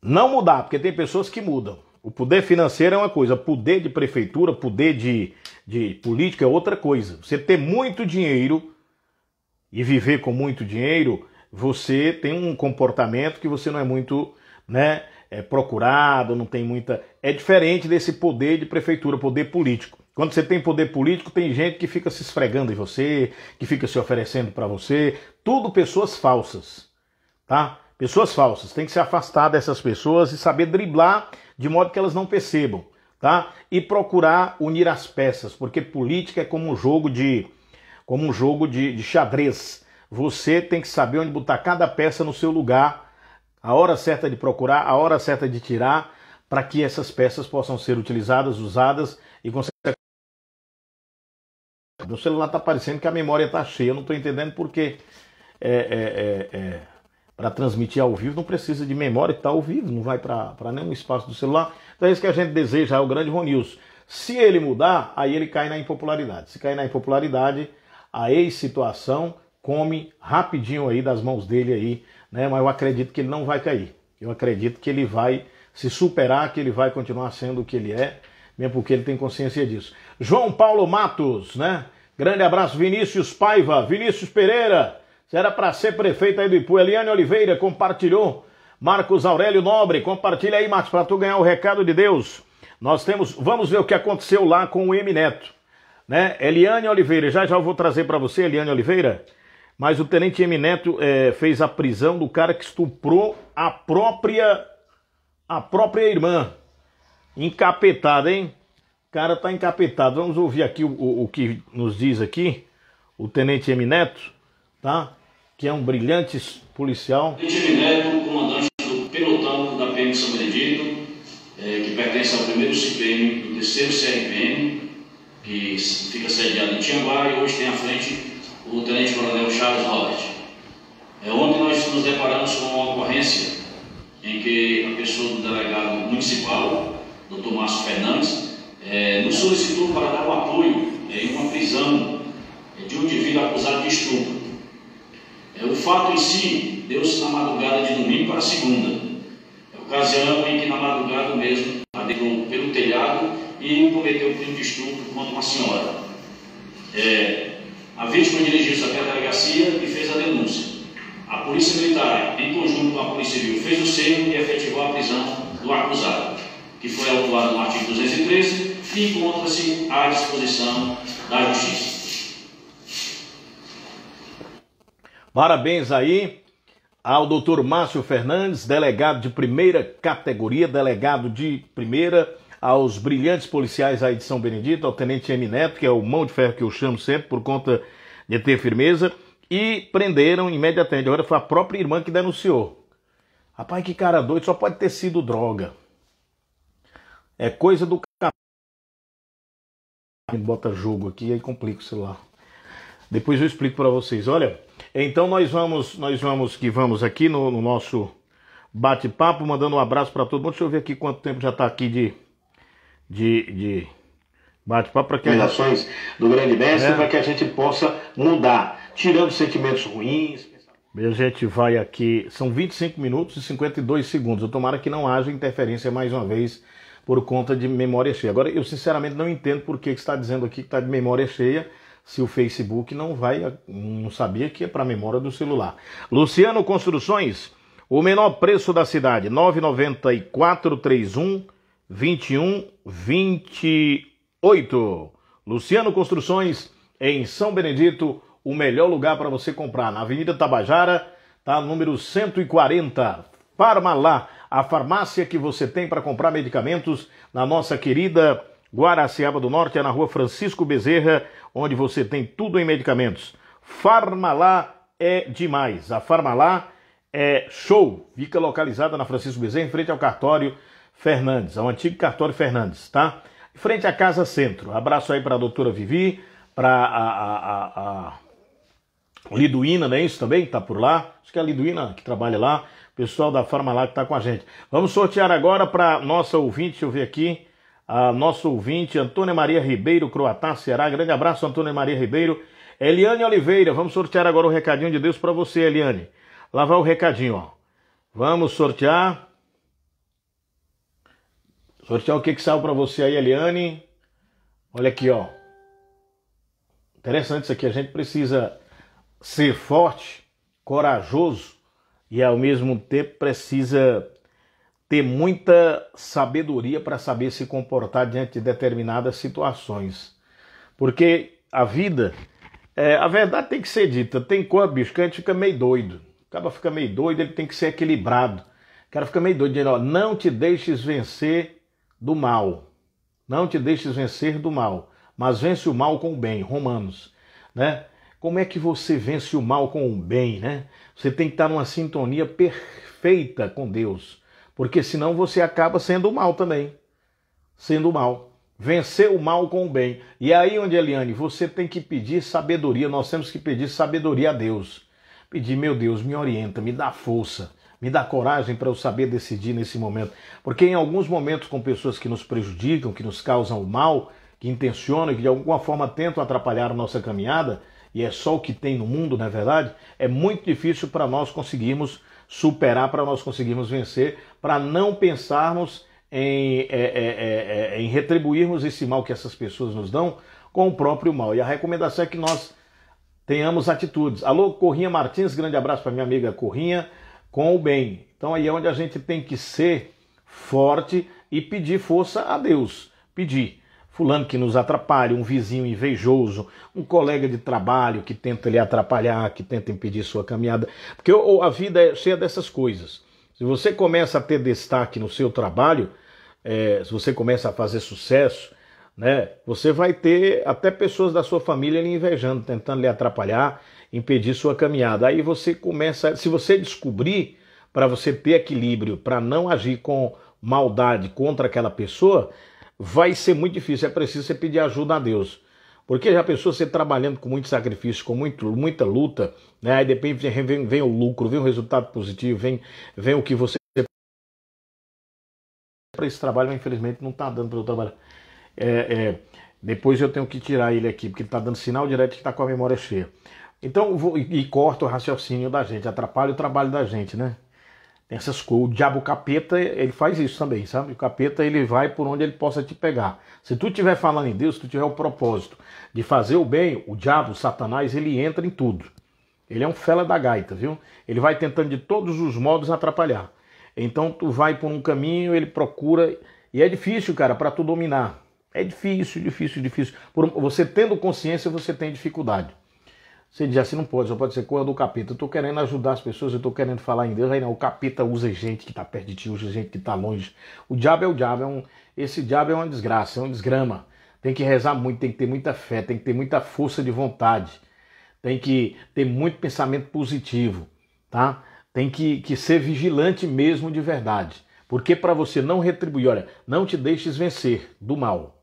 S1: não mudar, porque tem pessoas que mudam. O poder financeiro é uma coisa, poder de prefeitura, poder de, de política é outra coisa. Você ter muito dinheiro e viver com muito dinheiro, você tem um comportamento que você não é muito né, é procurado, não tem muita. É diferente desse poder de prefeitura, poder político. Quando você tem poder político, tem gente que fica se esfregando em você, que fica se oferecendo para você, tudo pessoas falsas, tá? Pessoas falsas. Tem que se afastar dessas pessoas e saber driblar de modo que elas não percebam, tá? E procurar unir as peças, porque política é como um jogo de como um jogo de, de xadrez. Você tem que saber onde botar cada peça no seu lugar a hora certa de procurar, a hora certa de tirar, para que essas peças possam ser utilizadas, usadas e consequentemente. O celular está parecendo que a memória está cheia, eu não estou entendendo porque é, é, é, é para transmitir ao vivo não precisa de memória que está ao vivo, não vai para nenhum espaço do celular. Então é isso que a gente deseja ao grande Ronilson. Se ele mudar, aí ele cai na impopularidade. Se cair na impopularidade, a ex-situação come rapidinho aí das mãos dele aí né? mas eu acredito que ele não vai cair. Eu acredito que ele vai se superar, que ele vai continuar sendo o que ele é, mesmo porque ele tem consciência disso. João Paulo Matos, né? Grande abraço, Vinícius Paiva, Vinícius Pereira, será para ser prefeito aí do Ipu. Eliane Oliveira compartilhou. Marcos Aurélio Nobre, compartilha aí, Marcos, para tu ganhar o recado de Deus. Nós temos, vamos ver o que aconteceu lá com o M Neto, né? Eliane Oliveira, já já eu vou trazer para você, Eliane Oliveira. Mas o tenente M. Neto é, fez a prisão do cara que estuprou a própria a própria irmã. Encapetada, hein? O cara tá encapetado. Vamos ouvir aqui o, o, o que nos diz aqui o tenente M. Neto, tá? Que é um brilhante policial. Tenente M. Neto, comandante do pelotão da PM São Benedito, é, que pertence ao primeiro CPM do terceiro CRPM, que fica sediado em Tiambá e hoje tem à frente o Tenente Coronel Charles Robert. É, ontem nós nos deparamos com uma ocorrência em que a pessoa do delegado municipal, doutor Márcio Fernandes, é, nos solicitou para dar um apoio em uma prisão eh, de um indivíduo acusado de estupro. É, o fato em si deu-se na madrugada de domingo para segunda, ocasião em que na madrugada mesmo adentrou pelo telhado e cometeu o crime de estupro contra uma senhora. É, a vítima dirigiu-se até a delegacia e fez a denúncia. A Polícia Militar, em conjunto com a Polícia Civil, fez o cerco e efetivou a prisão do acusado, que foi autuado no artigo 213 e encontra-se à disposição da Justiça. Parabéns aí ao doutor Márcio Fernandes, delegado de primeira categoria, delegado de primeira categoria aos brilhantes policiais aí de São Benedito, ao Tenente M. Neto, que é o mão de ferro que eu chamo sempre por conta de ter firmeza, e prenderam imediatamente. Agora foi a própria irmã que denunciou. Rapaz, que cara doido, só pode ter sido droga. É coisa do bota jogo aqui aí complica o celular. Depois eu explico para vocês. Olha, então nós vamos, nós vamos que vamos aqui no, no nosso bate-papo, mandando um abraço para todo mundo. Deixa eu ver aqui quanto tempo já está aqui de de, de bate-papo para que ações do grande mestre é. para que a gente possa mudar, tirando sentimentos ruins. a gente vai aqui, são 25 minutos e 52 segundos. Eu tomara que não haja interferência mais uma vez por conta de memória cheia. Agora, eu sinceramente não entendo por que, está dizendo aqui que está de memória cheia se o Facebook não vai, não sabia que é para a memória do celular. Luciano Construções, o menor preço da cidade, 99431 21 28. Luciano Construções em São Benedito, o melhor lugar para você comprar. Na Avenida Tabajara, tá número 140. Farmalá a farmácia que você tem para comprar medicamentos na nossa querida Guaraciaba do Norte, é na rua Francisco Bezerra, onde você tem tudo em medicamentos. Farmalá é demais. A Farmalá é show. Fica localizada na Francisco Bezerra, em frente ao cartório Fernandes, ao antigo cartório Fernandes, tá? Frente à Casa Centro. Abraço aí para a doutora Vivi, para a, a, a, a, Liduína, não é isso também? Que tá por lá. Acho que é a Liduína que trabalha lá. Pessoal da Farmalá que tá com a gente. Vamos sortear agora para nossa ouvinte, deixa eu ver aqui. A nossa ouvinte, Antônia Maria Ribeiro, Croatá, Ceará. Grande abraço, Antônia Maria Ribeiro. Eliane Oliveira, vamos sortear agora o recadinho de Deus para você, Eliane. Lá vai o recadinho, ó. Vamos sortear. Sortear o que que saiu para você aí, Eliane? Olha aqui, ó. Interessante isso aqui. A gente precisa ser forte, corajoso e ao mesmo tempo precisa ter muita sabedoria para saber se comportar diante de determinadas situações. Porque a vida, é, a verdade tem que ser dita. Tem cor, bicho, que a gente fica meio doido. Acaba fica meio doido, ele tem que ser equilibrado. O cara fica meio doido, dizendo, ó, não te deixes vencer do mal. Não te deixes vencer do mal, mas vence o mal com o bem. Romanos, né? Como é que você vence o mal com o bem, né? Você tem que estar numa sintonia perfeita com Deus, porque senão você acaba sendo o mal também. Sendo o mal. Vencer o mal com o bem. E aí onde, Eliane, você tem que pedir sabedoria, nós temos que pedir sabedoria a Deus. Pedir, meu Deus, me orienta, me dá força me dá coragem para eu saber decidir nesse momento. Porque em alguns momentos, com pessoas que nos prejudicam, que nos causam mal, que intencionam e que de alguma forma tentam atrapalhar a nossa caminhada, e é só o que tem no mundo, na é verdade, é muito difícil para nós conseguirmos superar, para nós conseguirmos vencer, para não pensarmos em, é é, é, é, é, em retribuirmos esse mal que essas pessoas nos dão com o próprio mal. E a recomendação é que nós tenhamos atitudes. Alô, Corrinha Martins, grande abraço para minha amiga Corrinha com o bem. Então aí é onde a gente tem que ser forte e pedir força a Deus. Pedir. Fulano que nos atrapalha, um vizinho invejoso, um colega de trabalho que tenta lhe atrapalhar, que tenta impedir sua caminhada. Porque a vida é cheia dessas coisas. Se você começa a ter destaque no seu trabalho, é, se você começa a fazer sucesso, né? Você vai ter até pessoas da sua família lhe invejando, tentando lhe atrapalhar, impedir sua caminhada. Aí você começa, se você descobrir para você ter equilíbrio, para não agir com maldade contra aquela pessoa, vai ser muito difícil. É preciso você pedir ajuda a Deus. Porque já pensou você trabalhando com muito sacrifício, com muito, muita luta, né? Aí depende vem, vem o lucro, vem o resultado positivo, vem, vem o que você. Para esse trabalho, mas infelizmente não está dando para o trabalho. É, é, depois eu tenho que tirar ele aqui, porque ele está dando sinal direto que está com a memória cheia. Então, vou, e, e corta o raciocínio da gente, atrapalha o trabalho da gente, né? Tem essas coisas. O diabo capeta, ele faz isso também, sabe? O capeta, ele vai por onde ele possa te pegar. Se tu estiver falando em Deus, se tu tiver o propósito de fazer o bem, o diabo, o Satanás, ele entra em tudo. Ele é um fela da gaita, viu? Ele vai tentando de todos os modos atrapalhar. Então, tu vai por um caminho, ele procura. E é difícil, cara, para tu dominar. É difícil, difícil, difícil. Por, você tendo consciência, você tem dificuldade. Você diz assim, não pode, só pode ser coisa do capeta. Eu estou querendo ajudar as pessoas, eu estou querendo falar em Deus. Aí não, o capeta usa gente que está perto de ti, usa gente que está longe. O diabo é o diabo, é um, esse diabo é uma desgraça, é um desgrama. Tem que rezar muito, tem que ter muita fé, tem que ter muita força de vontade. Tem que ter muito pensamento positivo, tá? Tem que, que ser vigilante mesmo de verdade. Porque para você não retribuir, olha, não te deixes vencer do mal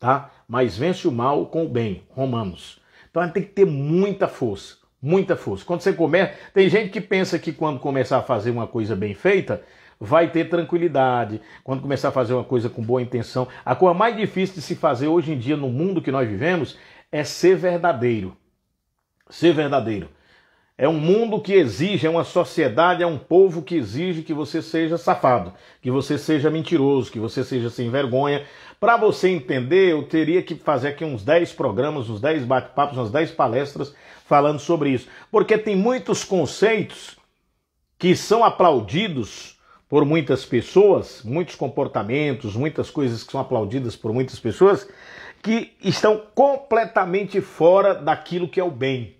S1: tá? Mas vence o mal com o bem, Romanos. Então a gente tem que ter muita força, muita força. Quando você começa, tem gente que pensa que quando começar a fazer uma coisa bem feita, vai ter tranquilidade. Quando começar a fazer uma coisa com boa intenção, a coisa mais difícil de se fazer hoje em dia no mundo que nós vivemos é ser verdadeiro. Ser verdadeiro. É um mundo que exige, é uma sociedade, é um povo que exige que você seja safado, que você seja mentiroso, que você seja sem vergonha. Para você entender, eu teria que fazer aqui uns 10 programas, uns 10 bate-papos, umas 10 palestras falando sobre isso. Porque tem muitos conceitos que são aplaudidos por muitas pessoas, muitos comportamentos, muitas coisas que são aplaudidas por muitas pessoas, que estão completamente fora daquilo que é o bem.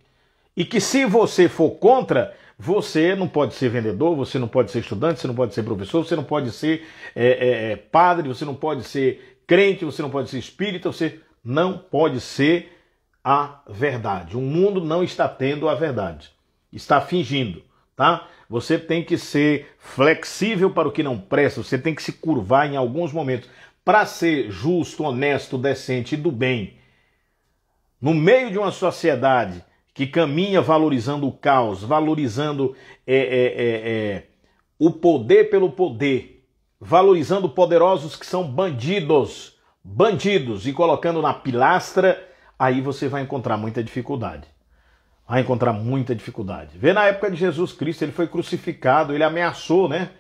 S1: E que se você for contra, você não pode ser vendedor, você não pode ser estudante, você não pode ser professor, você não pode ser é, é, é, padre, você não pode ser crente, você não pode ser espírita, você não pode ser a verdade. O mundo não está tendo a verdade, está fingindo, tá? Você tem que ser flexível para o que não presta, você tem que se curvar em alguns momentos para ser justo, honesto, decente e do bem. No meio de uma sociedade que caminha valorizando o caos, valorizando é, é, é, é, o poder pelo poder, valorizando poderosos que são bandidos, bandidos, e colocando na pilastra, aí você vai encontrar muita dificuldade. Vai encontrar muita dificuldade. Vê na época de Jesus Cristo, ele foi crucificado, ele ameaçou, né?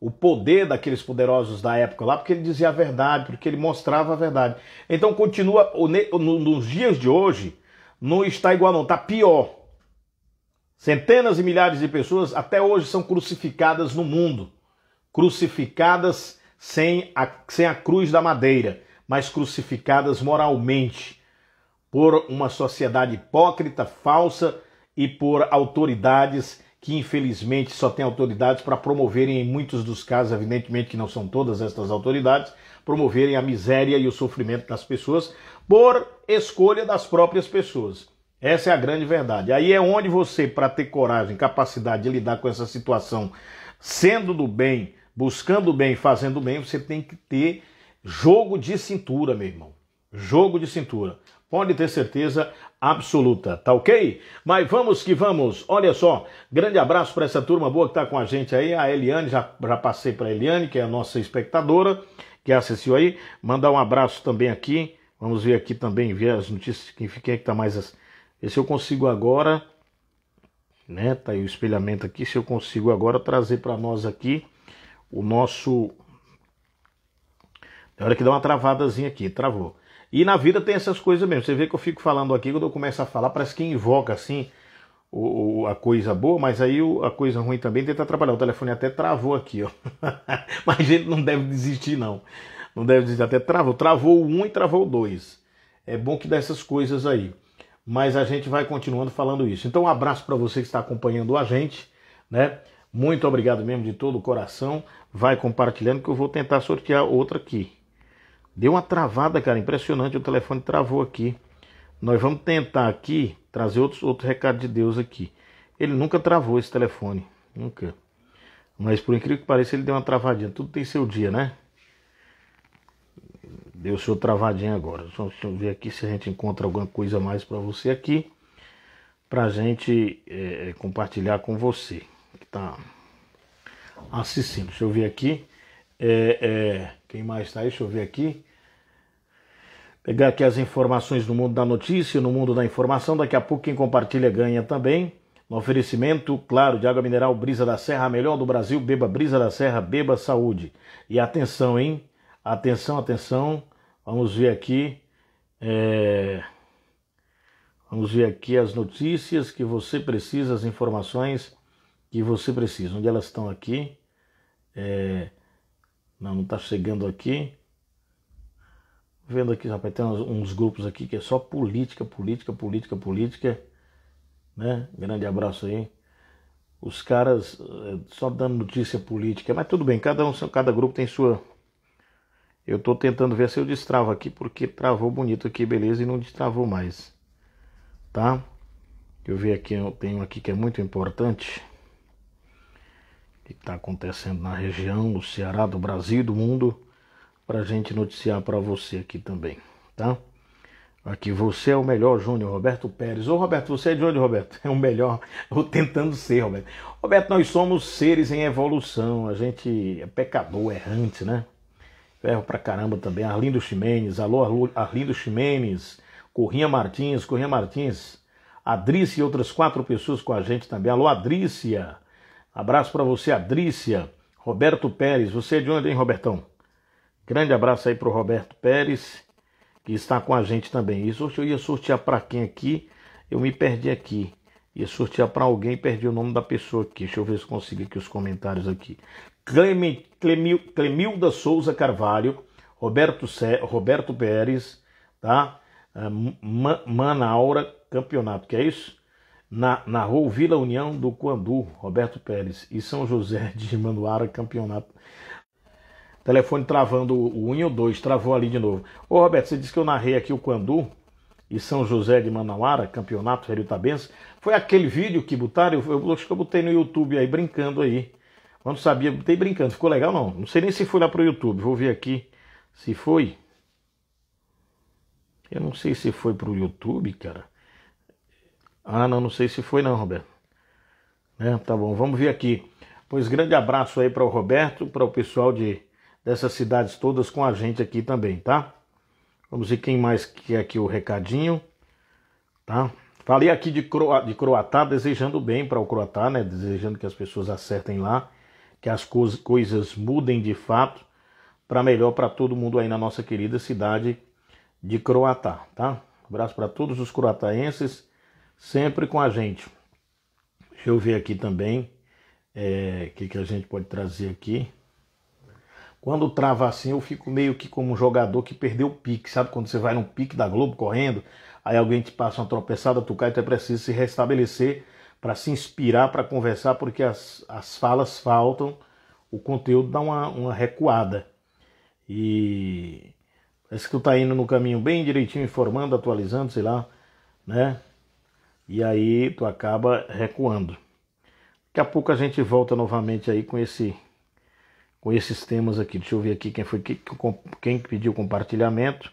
S1: o poder daqueles poderosos da época lá, porque ele dizia a verdade, porque ele mostrava a verdade. Então continua nos dias de hoje, não está igual, não, está pior. Centenas e milhares de pessoas até hoje são crucificadas no mundo, crucificadas sem a, sem a cruz da madeira, mas crucificadas moralmente por uma sociedade hipócrita, falsa e por autoridades que infelizmente só tem autoridades para promoverem, em muitos dos casos, evidentemente que não são todas estas autoridades, promoverem a miséria e o sofrimento das pessoas por escolha das próprias pessoas. Essa é a grande verdade. Aí é onde você, para ter coragem, capacidade de lidar com essa situação, sendo do bem, buscando o bem, fazendo o bem, você tem que ter jogo de cintura, meu irmão. Jogo de cintura. Pode ter certeza absoluta, tá ok? Mas vamos que vamos. Olha só, grande abraço para essa turma boa que está com a gente aí. A Eliane, já, já passei para a Eliane, que é a nossa espectadora, que assistiu aí. Mandar um abraço também aqui. Vamos ver aqui também, ver as notícias. Quem, quem é que está mais. As... Se eu consigo agora, né? Tá aí o espelhamento aqui. Se eu consigo agora trazer para nós aqui o nosso. Tem hora que dá uma travadazinha aqui, travou. E na vida tem essas coisas mesmo. Você vê que eu fico falando aqui, quando eu começo a falar, parece que invoca assim o, a coisa boa, mas aí a coisa ruim também tenta trabalhar. O telefone até travou aqui, ó. mas a gente não deve desistir, não. Não deve desistir, até travou. Travou um e travou dois. É bom que dá essas coisas aí. Mas a gente vai continuando falando isso. Então, um abraço para você que está acompanhando a gente, né? Muito obrigado mesmo de todo o coração. Vai compartilhando que eu vou tentar sortear outra aqui. Deu uma travada, cara, impressionante, o telefone travou aqui. Nós vamos tentar aqui trazer outros, outro recado de Deus aqui. Ele nunca travou esse telefone, nunca. Mas por incrível que pareça, ele deu uma travadinha. Tudo tem seu dia, né? Deu seu travadinho agora. vamos deixa eu ver aqui se a gente encontra alguma coisa mais para você aqui. Pra gente é, é, compartilhar com você que tá assistindo. Deixa eu ver aqui. É, é, quem mais tá aí? Deixa eu ver aqui. Pegar aqui as informações do mundo da notícia, no mundo da informação. Daqui a pouco quem compartilha ganha também. No oferecimento, claro, de água mineral Brisa da Serra, a melhor do Brasil. Beba Brisa da Serra, beba saúde. E atenção, hein? Atenção, atenção. Vamos ver aqui. É... Vamos ver aqui as notícias que você precisa, as informações que você precisa. Onde elas estão aqui? É... Não, não está chegando aqui vendo aqui, rapaz, tem uns, uns, grupos aqui que é só política, política, política, política, né? Grande abraço aí. Os caras é, só dando notícia política, mas tudo bem, cada um, cada grupo tem sua. Eu tô tentando ver se eu destravo aqui, porque travou bonito aqui, beleza, e não destravou mais, tá? Eu vi aqui, eu tenho aqui que é muito importante. O que está acontecendo na região, no Ceará, do Brasil, do mundo para a gente noticiar para você aqui também, tá? Aqui, você é o melhor, Júnior, Roberto Pérez. Ô Roberto, você é de onde, Roberto? É o melhor, ou tentando ser, Roberto. Roberto, nós somos seres em evolução, a gente é pecador, errante, né? Ferro pra caramba também. Arlindo Ximenes, alô Arlindo Ximenes, Corrinha Martins, Corrinha Martins, Adrícia e outras quatro pessoas com a gente também. Alô Adrícia, abraço para você, Adrícia. Roberto Pérez, você é de onde, hein, Robertão? Grande abraço aí para o Roberto Pérez, que está com a gente também. Isso eu ia sortear para quem aqui? Eu me perdi aqui. Ia sortear para alguém, perdi o nome da pessoa aqui. Deixa eu ver se consigo aqui os comentários aqui. Clemi, Clemil, Clemilda Souza Carvalho, Roberto, Roberto Pérez, tá? Ah, Manaura Campeonato, que é isso? Na, narrou Vila União do Quandu, Roberto Pérez, e São José de Manuara Campeonato. Telefone travando o 1 e o 2, travou ali de novo. Ô Roberto, você disse que eu narrei aqui o Quandu e São José de Manauara, campeonato Heritabense. Foi aquele vídeo que botaram, eu, eu acho que eu botei no YouTube aí, brincando aí. Eu não sabia, botei brincando, ficou legal não. Não sei nem se foi lá pro YouTube, vou ver aqui se foi. Eu não sei se foi pro YouTube, cara. Ah, não, não sei se foi não, Roberto. Né? Tá bom, vamos ver aqui. Pois grande abraço aí para o Roberto, para o pessoal de dessas cidades todas com a gente aqui também, tá? Vamos ver quem mais quer aqui o recadinho, tá? Falei aqui de, Cro... de Croatá, desejando bem para o Croatá, né? Desejando que as pessoas acertem lá, que as co coisas mudem de fato para melhor para todo mundo aí na nossa querida cidade de Croatá, tá? Um abraço para todos os croataenses, sempre com a gente. Deixa eu ver aqui também eh, o é, que, que a gente pode trazer aqui. Quando trava assim, eu fico meio que como um jogador que perdeu o pique, sabe? Quando você vai num pique da Globo correndo, aí alguém te passa uma tropeçada, tu cai, tu é preciso se restabelecer para se inspirar, para conversar, porque as, as falas faltam, o conteúdo dá uma, uma recuada. E parece que tu tá indo no caminho bem direitinho, informando, atualizando, sei lá, né? E aí tu acaba recuando. Daqui a pouco a gente volta novamente aí com esse com esses temas aqui. Deixa eu ver aqui quem foi quem pediu compartilhamento.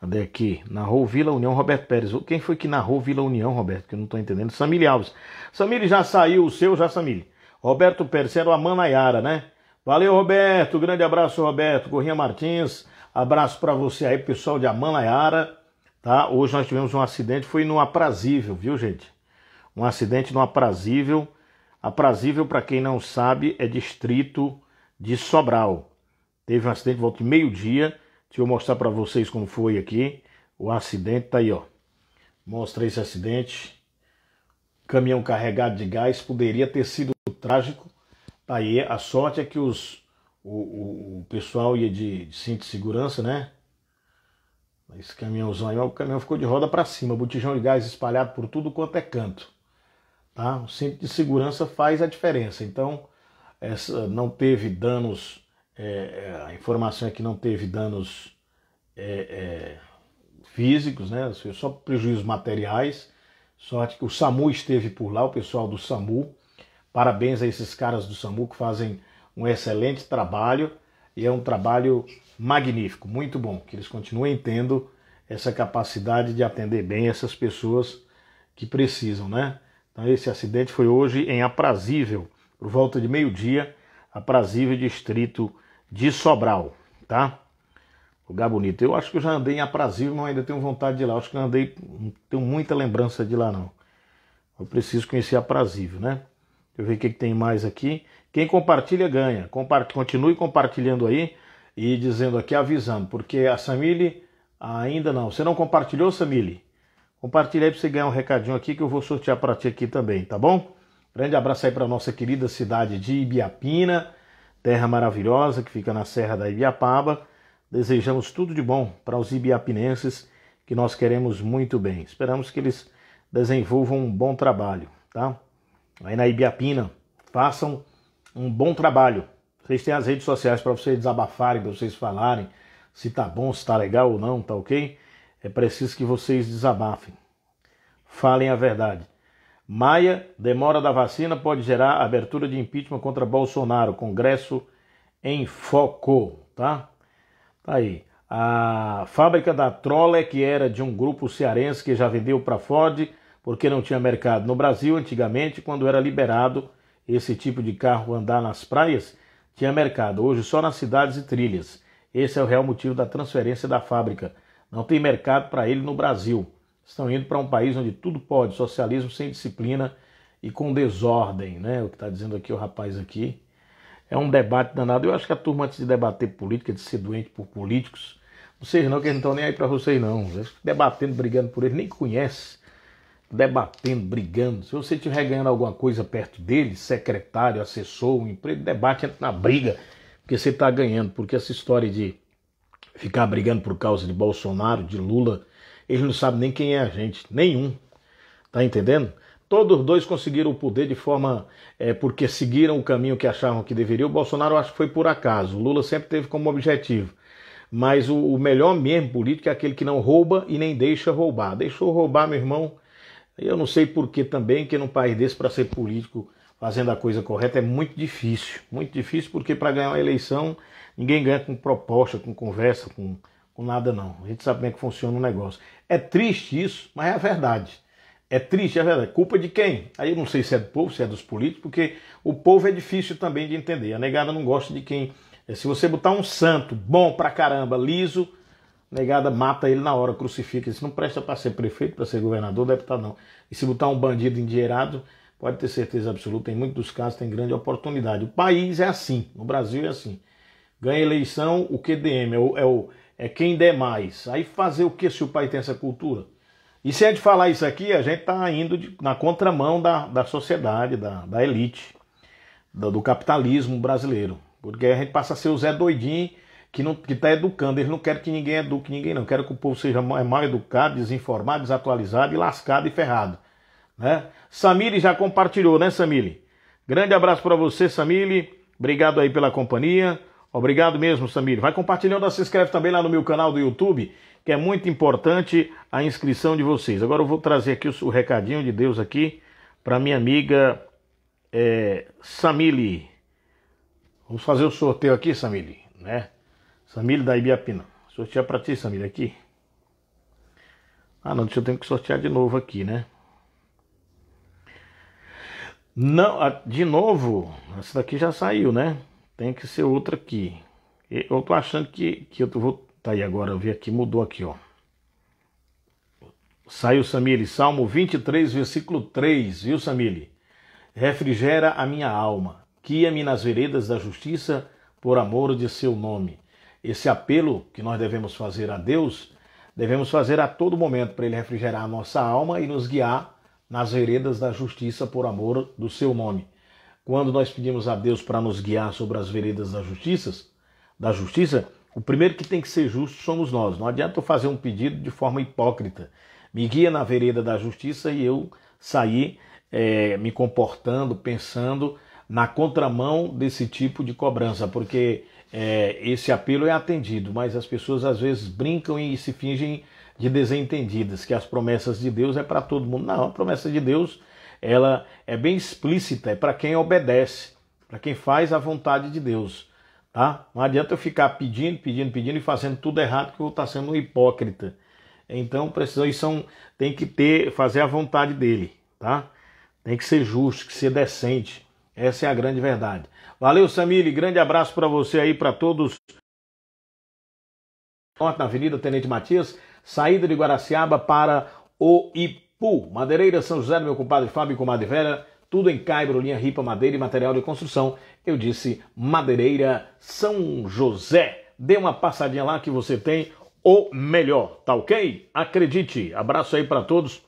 S1: Cadê aqui? Narrou Vila União Roberto Pérez. Quem foi que narrou Vila União, Roberto? Que eu não estou entendendo. Samile Alves. Samile já saiu o seu, já Samile. Roberto Pérez, era o Amanaiara, né? Valeu, Roberto. Grande abraço, Roberto. Gorrinha Martins. Abraço para você aí, pessoal de Amanaiara. Tá? Hoje nós tivemos um acidente, foi no aprazível, viu, gente? Um acidente no aprazível Aprazível, para quem não sabe, é distrito de Sobral. Teve um acidente, volta de meio-dia. Deixa eu mostrar para vocês como foi aqui. O acidente está aí, ó. Mostra esse acidente. Caminhão carregado de gás poderia ter sido trágico. Tá aí. A sorte é que os, o, o, o pessoal ia de, de cinto de segurança, né? Esse caminhãozão aí, o caminhão ficou de roda para cima, botijão de gás espalhado por tudo quanto é canto. Tá? O cinto de segurança faz a diferença. Então, essa não teve danos, é, é a informação é que não teve danos é, é, físicos, né? só prejuízos materiais. Sorte que o SAMU esteve por lá, o pessoal do SAMU. Parabéns a esses caras do SAMU que fazem um excelente trabalho e é um trabalho magnífico, muito bom, que eles continuem tendo essa capacidade de atender bem essas pessoas que precisam, né? Então, esse acidente foi hoje em Aprazível, por volta de meio-dia, Aprazível, distrito de Sobral, tá? Lugar bonito. Eu acho que eu já andei em Aprazível, mas ainda tenho vontade de ir lá. acho que eu andei, não tenho muita lembrança de lá, não. Eu preciso conhecer Aprazível, né? Deixa eu ver o que, que tem mais aqui. Quem compartilha, ganha. Compart... Continue compartilhando aí e dizendo aqui, avisando, porque a Samile ainda não. Você não compartilhou, Samile? Compartilha aí para você ganhar um recadinho aqui que eu vou sortear para ti aqui também, tá bom? Grande abraço aí para nossa querida cidade de Ibiapina, terra maravilhosa que fica na Serra da Ibiapaba. Desejamos tudo de bom para os ibiapinenses que nós queremos muito bem. Esperamos que eles desenvolvam um bom trabalho, tá? Aí na Ibiapina, façam um bom trabalho. Vocês têm as redes sociais para vocês desabafarem, para vocês falarem se tá bom, se tá legal ou não, tá ok? É preciso que vocês desabafem. Falem a verdade. Maia, demora da vacina pode gerar abertura de impeachment contra Bolsonaro. Congresso em foco, tá? Tá aí. A fábrica da Trolle, que era de um grupo cearense que já vendeu para Ford porque não tinha mercado no Brasil antigamente, quando era liberado esse tipo de carro andar nas praias, tinha mercado. Hoje só nas cidades e trilhas. Esse é o real motivo da transferência da fábrica não tem mercado para ele no Brasil. Estão indo para um país onde tudo pode, socialismo sem disciplina e com desordem, né? O que está dizendo aqui o rapaz aqui. É um debate danado. Eu acho que a turma, antes de debater política, de ser doente por políticos, vocês não, que eles não estão nem aí para vocês, não. Debatendo, brigando por eles, nem conhece. Debatendo, brigando. Se você estiver ganhando alguma coisa perto dele secretário, assessor, um emprego, debate, entra na briga, porque você está ganhando. Porque essa história de ficar brigando por causa de Bolsonaro, de Lula. Eles não sabem nem quem é a gente, nenhum. Tá entendendo? Todos dois conseguiram o poder de forma. É, porque seguiram o caminho que achavam que deveriam. O Bolsonaro acho que foi por acaso. O Lula sempre teve como objetivo. Mas o, o melhor mesmo político é aquele que não rouba e nem deixa roubar. Deixou roubar, meu irmão. Eu não sei por que também, que num país desse, para ser político fazendo a coisa correta, é muito difícil. Muito difícil, porque para ganhar uma eleição Ninguém ganha com proposta, com conversa, com, com nada, não. A gente sabe como é que funciona o negócio. É triste isso, mas é a verdade. É triste, é verdade. Culpa de quem? Aí eu não sei se é do povo, se é dos políticos, porque o povo é difícil também de entender. A negada não gosta de quem. É, se você botar um santo bom pra caramba, liso, a negada mata ele na hora, crucifica. Isso não presta para ser prefeito, para ser governador, deputado, não. E se botar um bandido endinheirado, pode ter certeza absoluta, em muitos dos casos tem grande oportunidade. O país é assim, no Brasil é assim ganha eleição, o QDM, é, o, é, o, é quem der mais. Aí fazer o que se o país tem essa cultura? E se é de falar isso aqui, a gente está indo de, na contramão da, da sociedade, da, da elite, do, do, capitalismo brasileiro. Porque a gente passa a ser o Zé Doidinho que não está educando. Eles não querem que ninguém eduque ninguém, não. Querem que o povo seja mal, é mal educado, desinformado, desatualizado e lascado e ferrado. Né? Samiri já compartilhou, né, Samile? Grande abraço para você, Samile. Obrigado aí pela companhia. Obrigado mesmo, Samir. Vai compartilhando, se inscreve também lá no meu canal do YouTube, que é muito importante a inscrição de vocês. Agora eu vou trazer aqui o, recadinho de Deus aqui para minha amiga é, Vamos fazer o sorteio aqui, Samili, né? Samili da Ibiapina. Sortear para ti, Samili, aqui. Ah, não, deixa eu tenho que sortear de novo aqui, né? Não, de novo, essa daqui já saiu, né? Tem que ser outra aqui. Eu tô achando que, que eu vou. Tá aí agora, eu vi aqui, mudou aqui, ó. Saiu Samile, Salmo 23, versículo 3, viu, Samile? Refrigera a minha alma, guia-me nas veredas da justiça por amor de seu nome. Esse apelo que nós devemos fazer a Deus, devemos fazer a todo momento para ele refrigerar a nossa alma e nos guiar nas veredas da justiça por amor do seu nome quando nós pedimos a Deus para nos guiar sobre as veredas da justiça, da justiça, o primeiro que tem que ser justo somos nós. Não adianta eu fazer um pedido de forma hipócrita. Me guia na vereda da justiça e eu sair é, me comportando, pensando na contramão desse tipo de cobrança, porque é, esse apelo é atendido, mas as pessoas às vezes brincam e se fingem de desentendidas, que as promessas de Deus é para todo mundo. Não, a promessa de Deus ela é bem explícita, é para quem obedece, para quem faz a vontade de Deus, tá? Não adianta eu ficar pedindo, pedindo, pedindo e fazendo tudo errado que eu vou estar tá sendo um hipócrita. Então precisa são tem que ter fazer a vontade dele, tá? Tem que ser justo, que ser decente. Essa é a grande verdade. Valeu, Samile. Grande abraço para você aí, para todos. porta na Avenida Tenente Matias, saída de Guaraciaba para o IP Pool, Madeireira, São José meu compadre Fábio e comadre Vera, tudo em caibro, linha ripa, madeira e material de construção. Eu disse Madeireira, São José. Dê uma passadinha lá que você tem o melhor, tá ok? Acredite. Abraço aí para todos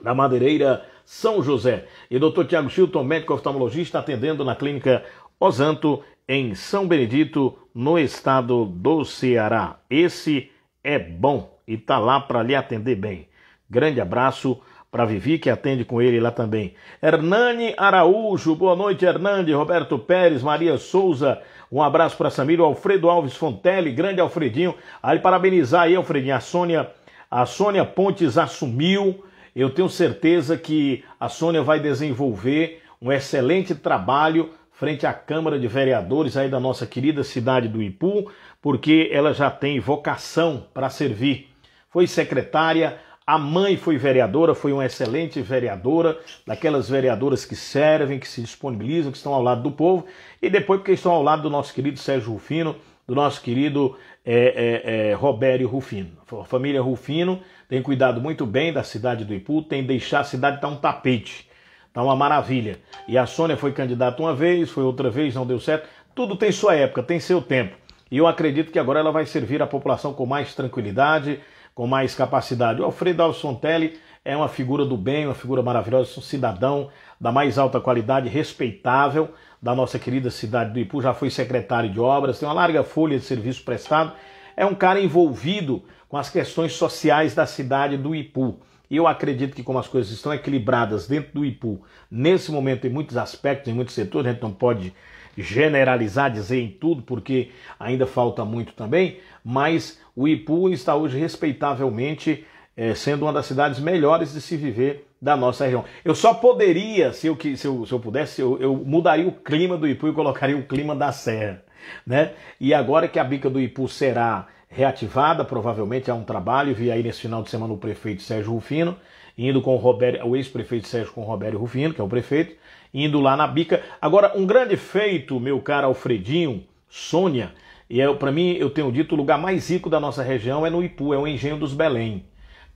S1: da Madeireira, São José. E Dr. Tiago Chilton, médico oftalmologista, atendendo na clínica Osanto, em São Benedito, no estado do Ceará. Esse é bom e tá lá para lhe atender bem. Grande abraço para Vivi, que atende com ele lá também. Hernani Araújo, boa noite, Hernani. Roberto Pérez, Maria Souza, um abraço para Samir. Alfredo Alves Fontelli, grande Alfredinho. Aí, parabenizar aí, Alfredinho. A Sônia, a Sônia Pontes assumiu. Eu tenho certeza que a Sônia vai desenvolver um excelente trabalho frente à Câmara de Vereadores aí da nossa querida cidade do Ipu, porque ela já tem vocação para servir. Foi secretária, a mãe foi vereadora, foi uma excelente vereadora, daquelas vereadoras que servem, que se disponibilizam, que estão ao lado do povo, e depois porque estão ao lado do nosso querido Sérgio Rufino, do nosso querido é, é, é, Robério Rufino. A família Rufino tem cuidado muito bem da cidade do Ipu, tem deixado a cidade estar tá um tapete, está uma maravilha. E a Sônia foi candidata uma vez, foi outra vez, não deu certo. Tudo tem sua época, tem seu tempo. E eu acredito que agora ela vai servir a população com mais tranquilidade, com mais capacidade. O Alfredo Alson Telli é uma figura do bem, uma figura maravilhosa, um cidadão da mais alta qualidade, respeitável, da nossa querida cidade do Ipu, já foi secretário de obras, tem uma larga folha de serviço prestado, é um cara envolvido com as questões sociais da cidade do Ipu. E eu acredito que como as coisas estão equilibradas dentro do Ipu, nesse momento em muitos aspectos, em muitos setores, a gente não pode generalizar, dizer em tudo, porque ainda falta muito também, mas o Ipu está hoje respeitavelmente é, sendo uma das cidades melhores de se viver da nossa região. Eu só poderia, se eu, se eu, se eu pudesse, eu, eu mudaria o clima do Ipu e colocaria o clima da Serra. Né? E agora que a bica do Ipu será reativada, provavelmente há um trabalho, vi aí nesse final de semana o prefeito Sérgio Rufino, indo com o, o ex-prefeito Sérgio com o Roberto Rufino, que é o prefeito, indo lá na bica. Agora, um grande feito, meu cara Alfredinho, Sônia, e é, para mim eu tenho dito, o lugar mais rico da nossa região é no Ipu, é o Engenho dos Belém.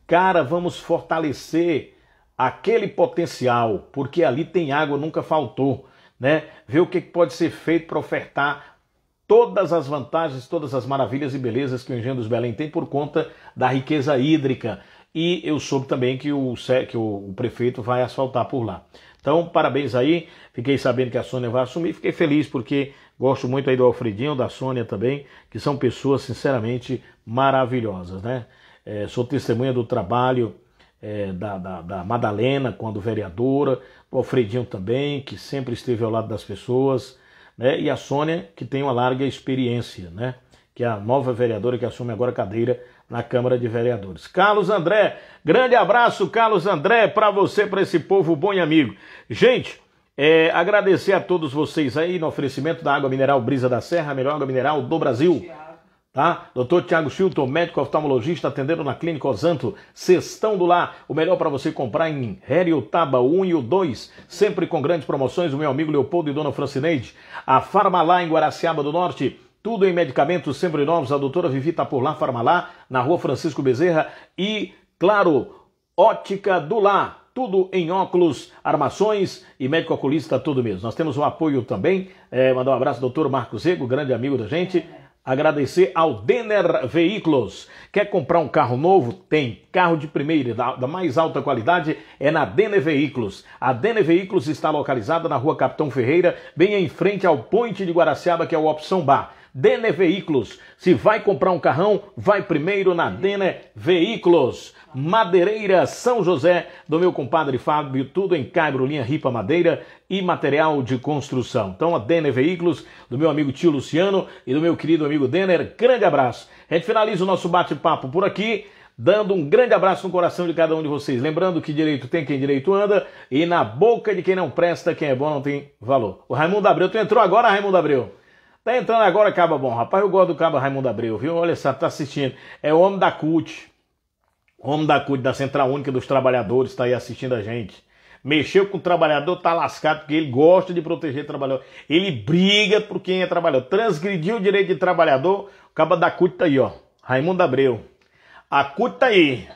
S1: Cara, vamos fortalecer aquele potencial, porque ali tem água, nunca faltou. Né? Ver o que pode ser feito para ofertar todas as vantagens, todas as maravilhas e belezas que o Engenho dos Belém tem por conta da riqueza hídrica. E eu soube também que o, que o prefeito vai asfaltar por lá. Então, parabéns aí. Fiquei sabendo que a Sônia vai assumir. Fiquei feliz porque gosto muito aí do Alfredinho, da Sônia também, que são pessoas, sinceramente, maravilhosas, né? É, sou testemunha do trabalho é, da, da, da, Madalena, quando vereadora, do Alfredinho também, que sempre esteve ao lado das pessoas, né? E a Sônia, que tem uma larga experiência, né? Que é a nova vereadora que assume agora a cadeira na Câmara de Vereadores. Carlos André, grande abraço, Carlos André, para você, para esse povo bom e amigo. Gente, é, agradecer a todos vocês aí no oferecimento da água mineral Brisa da Serra, a melhor água mineral do Brasil. Tá? Doutor Tiago Chilton, médico oftalmologista, atendendo na Clínica Osanto, Sextão do lá, o melhor para você comprar em Taba 1 e o 2, sempre com grandes promoções, o meu amigo Leopoldo e Dona Francineide. A Farmalá em Guaraciaba do Norte, tudo em medicamentos sempre novos. A doutora Vivi está por lá, Farmalá, na rua Francisco Bezerra. E, claro, Ótica do Lá. Tudo em óculos, armações e médico oculista, tudo mesmo. Nós temos um apoio também. É, mandar um abraço ao doutor Marcos Zego, grande amigo da gente. Agradecer ao Denner Veículos. Quer comprar um carro novo? Tem. Carro de primeira, da, da, mais alta qualidade, é na Denner Veículos. A Denner Veículos está localizada na rua Capitão Ferreira, bem em frente ao Ponte de Guaraciaba, que é o Opção Bar. Denner Veículos. Se vai comprar um carrão, vai primeiro na Denner Veículos. Madeireira São José, do meu compadre Fábio, tudo em caibro, linha ripa madeira e material de construção. Então, a Denner Veículos, do meu amigo tio Luciano e do meu querido amigo Denner, grande abraço. A gente finaliza o nosso bate-papo por aqui dando um grande abraço no coração de cada um de vocês. Lembrando que direito tem quem direito anda e na boca de quem não presta, quem é bom não tem valor. O Raimundo Abreu, tu entrou agora, Raimundo Abreu? Tá entrando agora, Caba Bom. Rapaz, eu gosto do Caba Raimundo Abreu, viu? Olha só, tá assistindo. É o homem da CUT. homem da CUT, da Central Única dos Trabalhadores, está aí assistindo a gente. Mexeu com o trabalhador, tá lascado, porque ele gosta de proteger o trabalhador. Ele briga por quem é trabalhador. Transgrediu o direito de trabalhador, o Caba da CUT tá aí, ó. Raimundo Abreu. A CUT tá aí.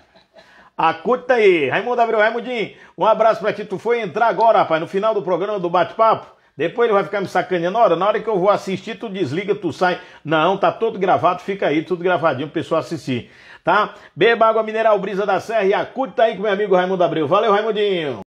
S1: tá aí, Raimundo Abreu, Raimundinho, um abraço pra ti. Tu foi entrar agora, rapaz, no final do programa do bate-papo? Depois ele vai ficar me sacaneando. Ora, na hora que eu vou assistir, tu desliga, tu sai. Não, tá todo gravado, fica aí, tudo gravadinho, o pessoal assistir. Tá? Beba água mineral Brisa da Serra e acute tá aí com meu amigo Raimundo Abreu. Valeu, Raimundinho!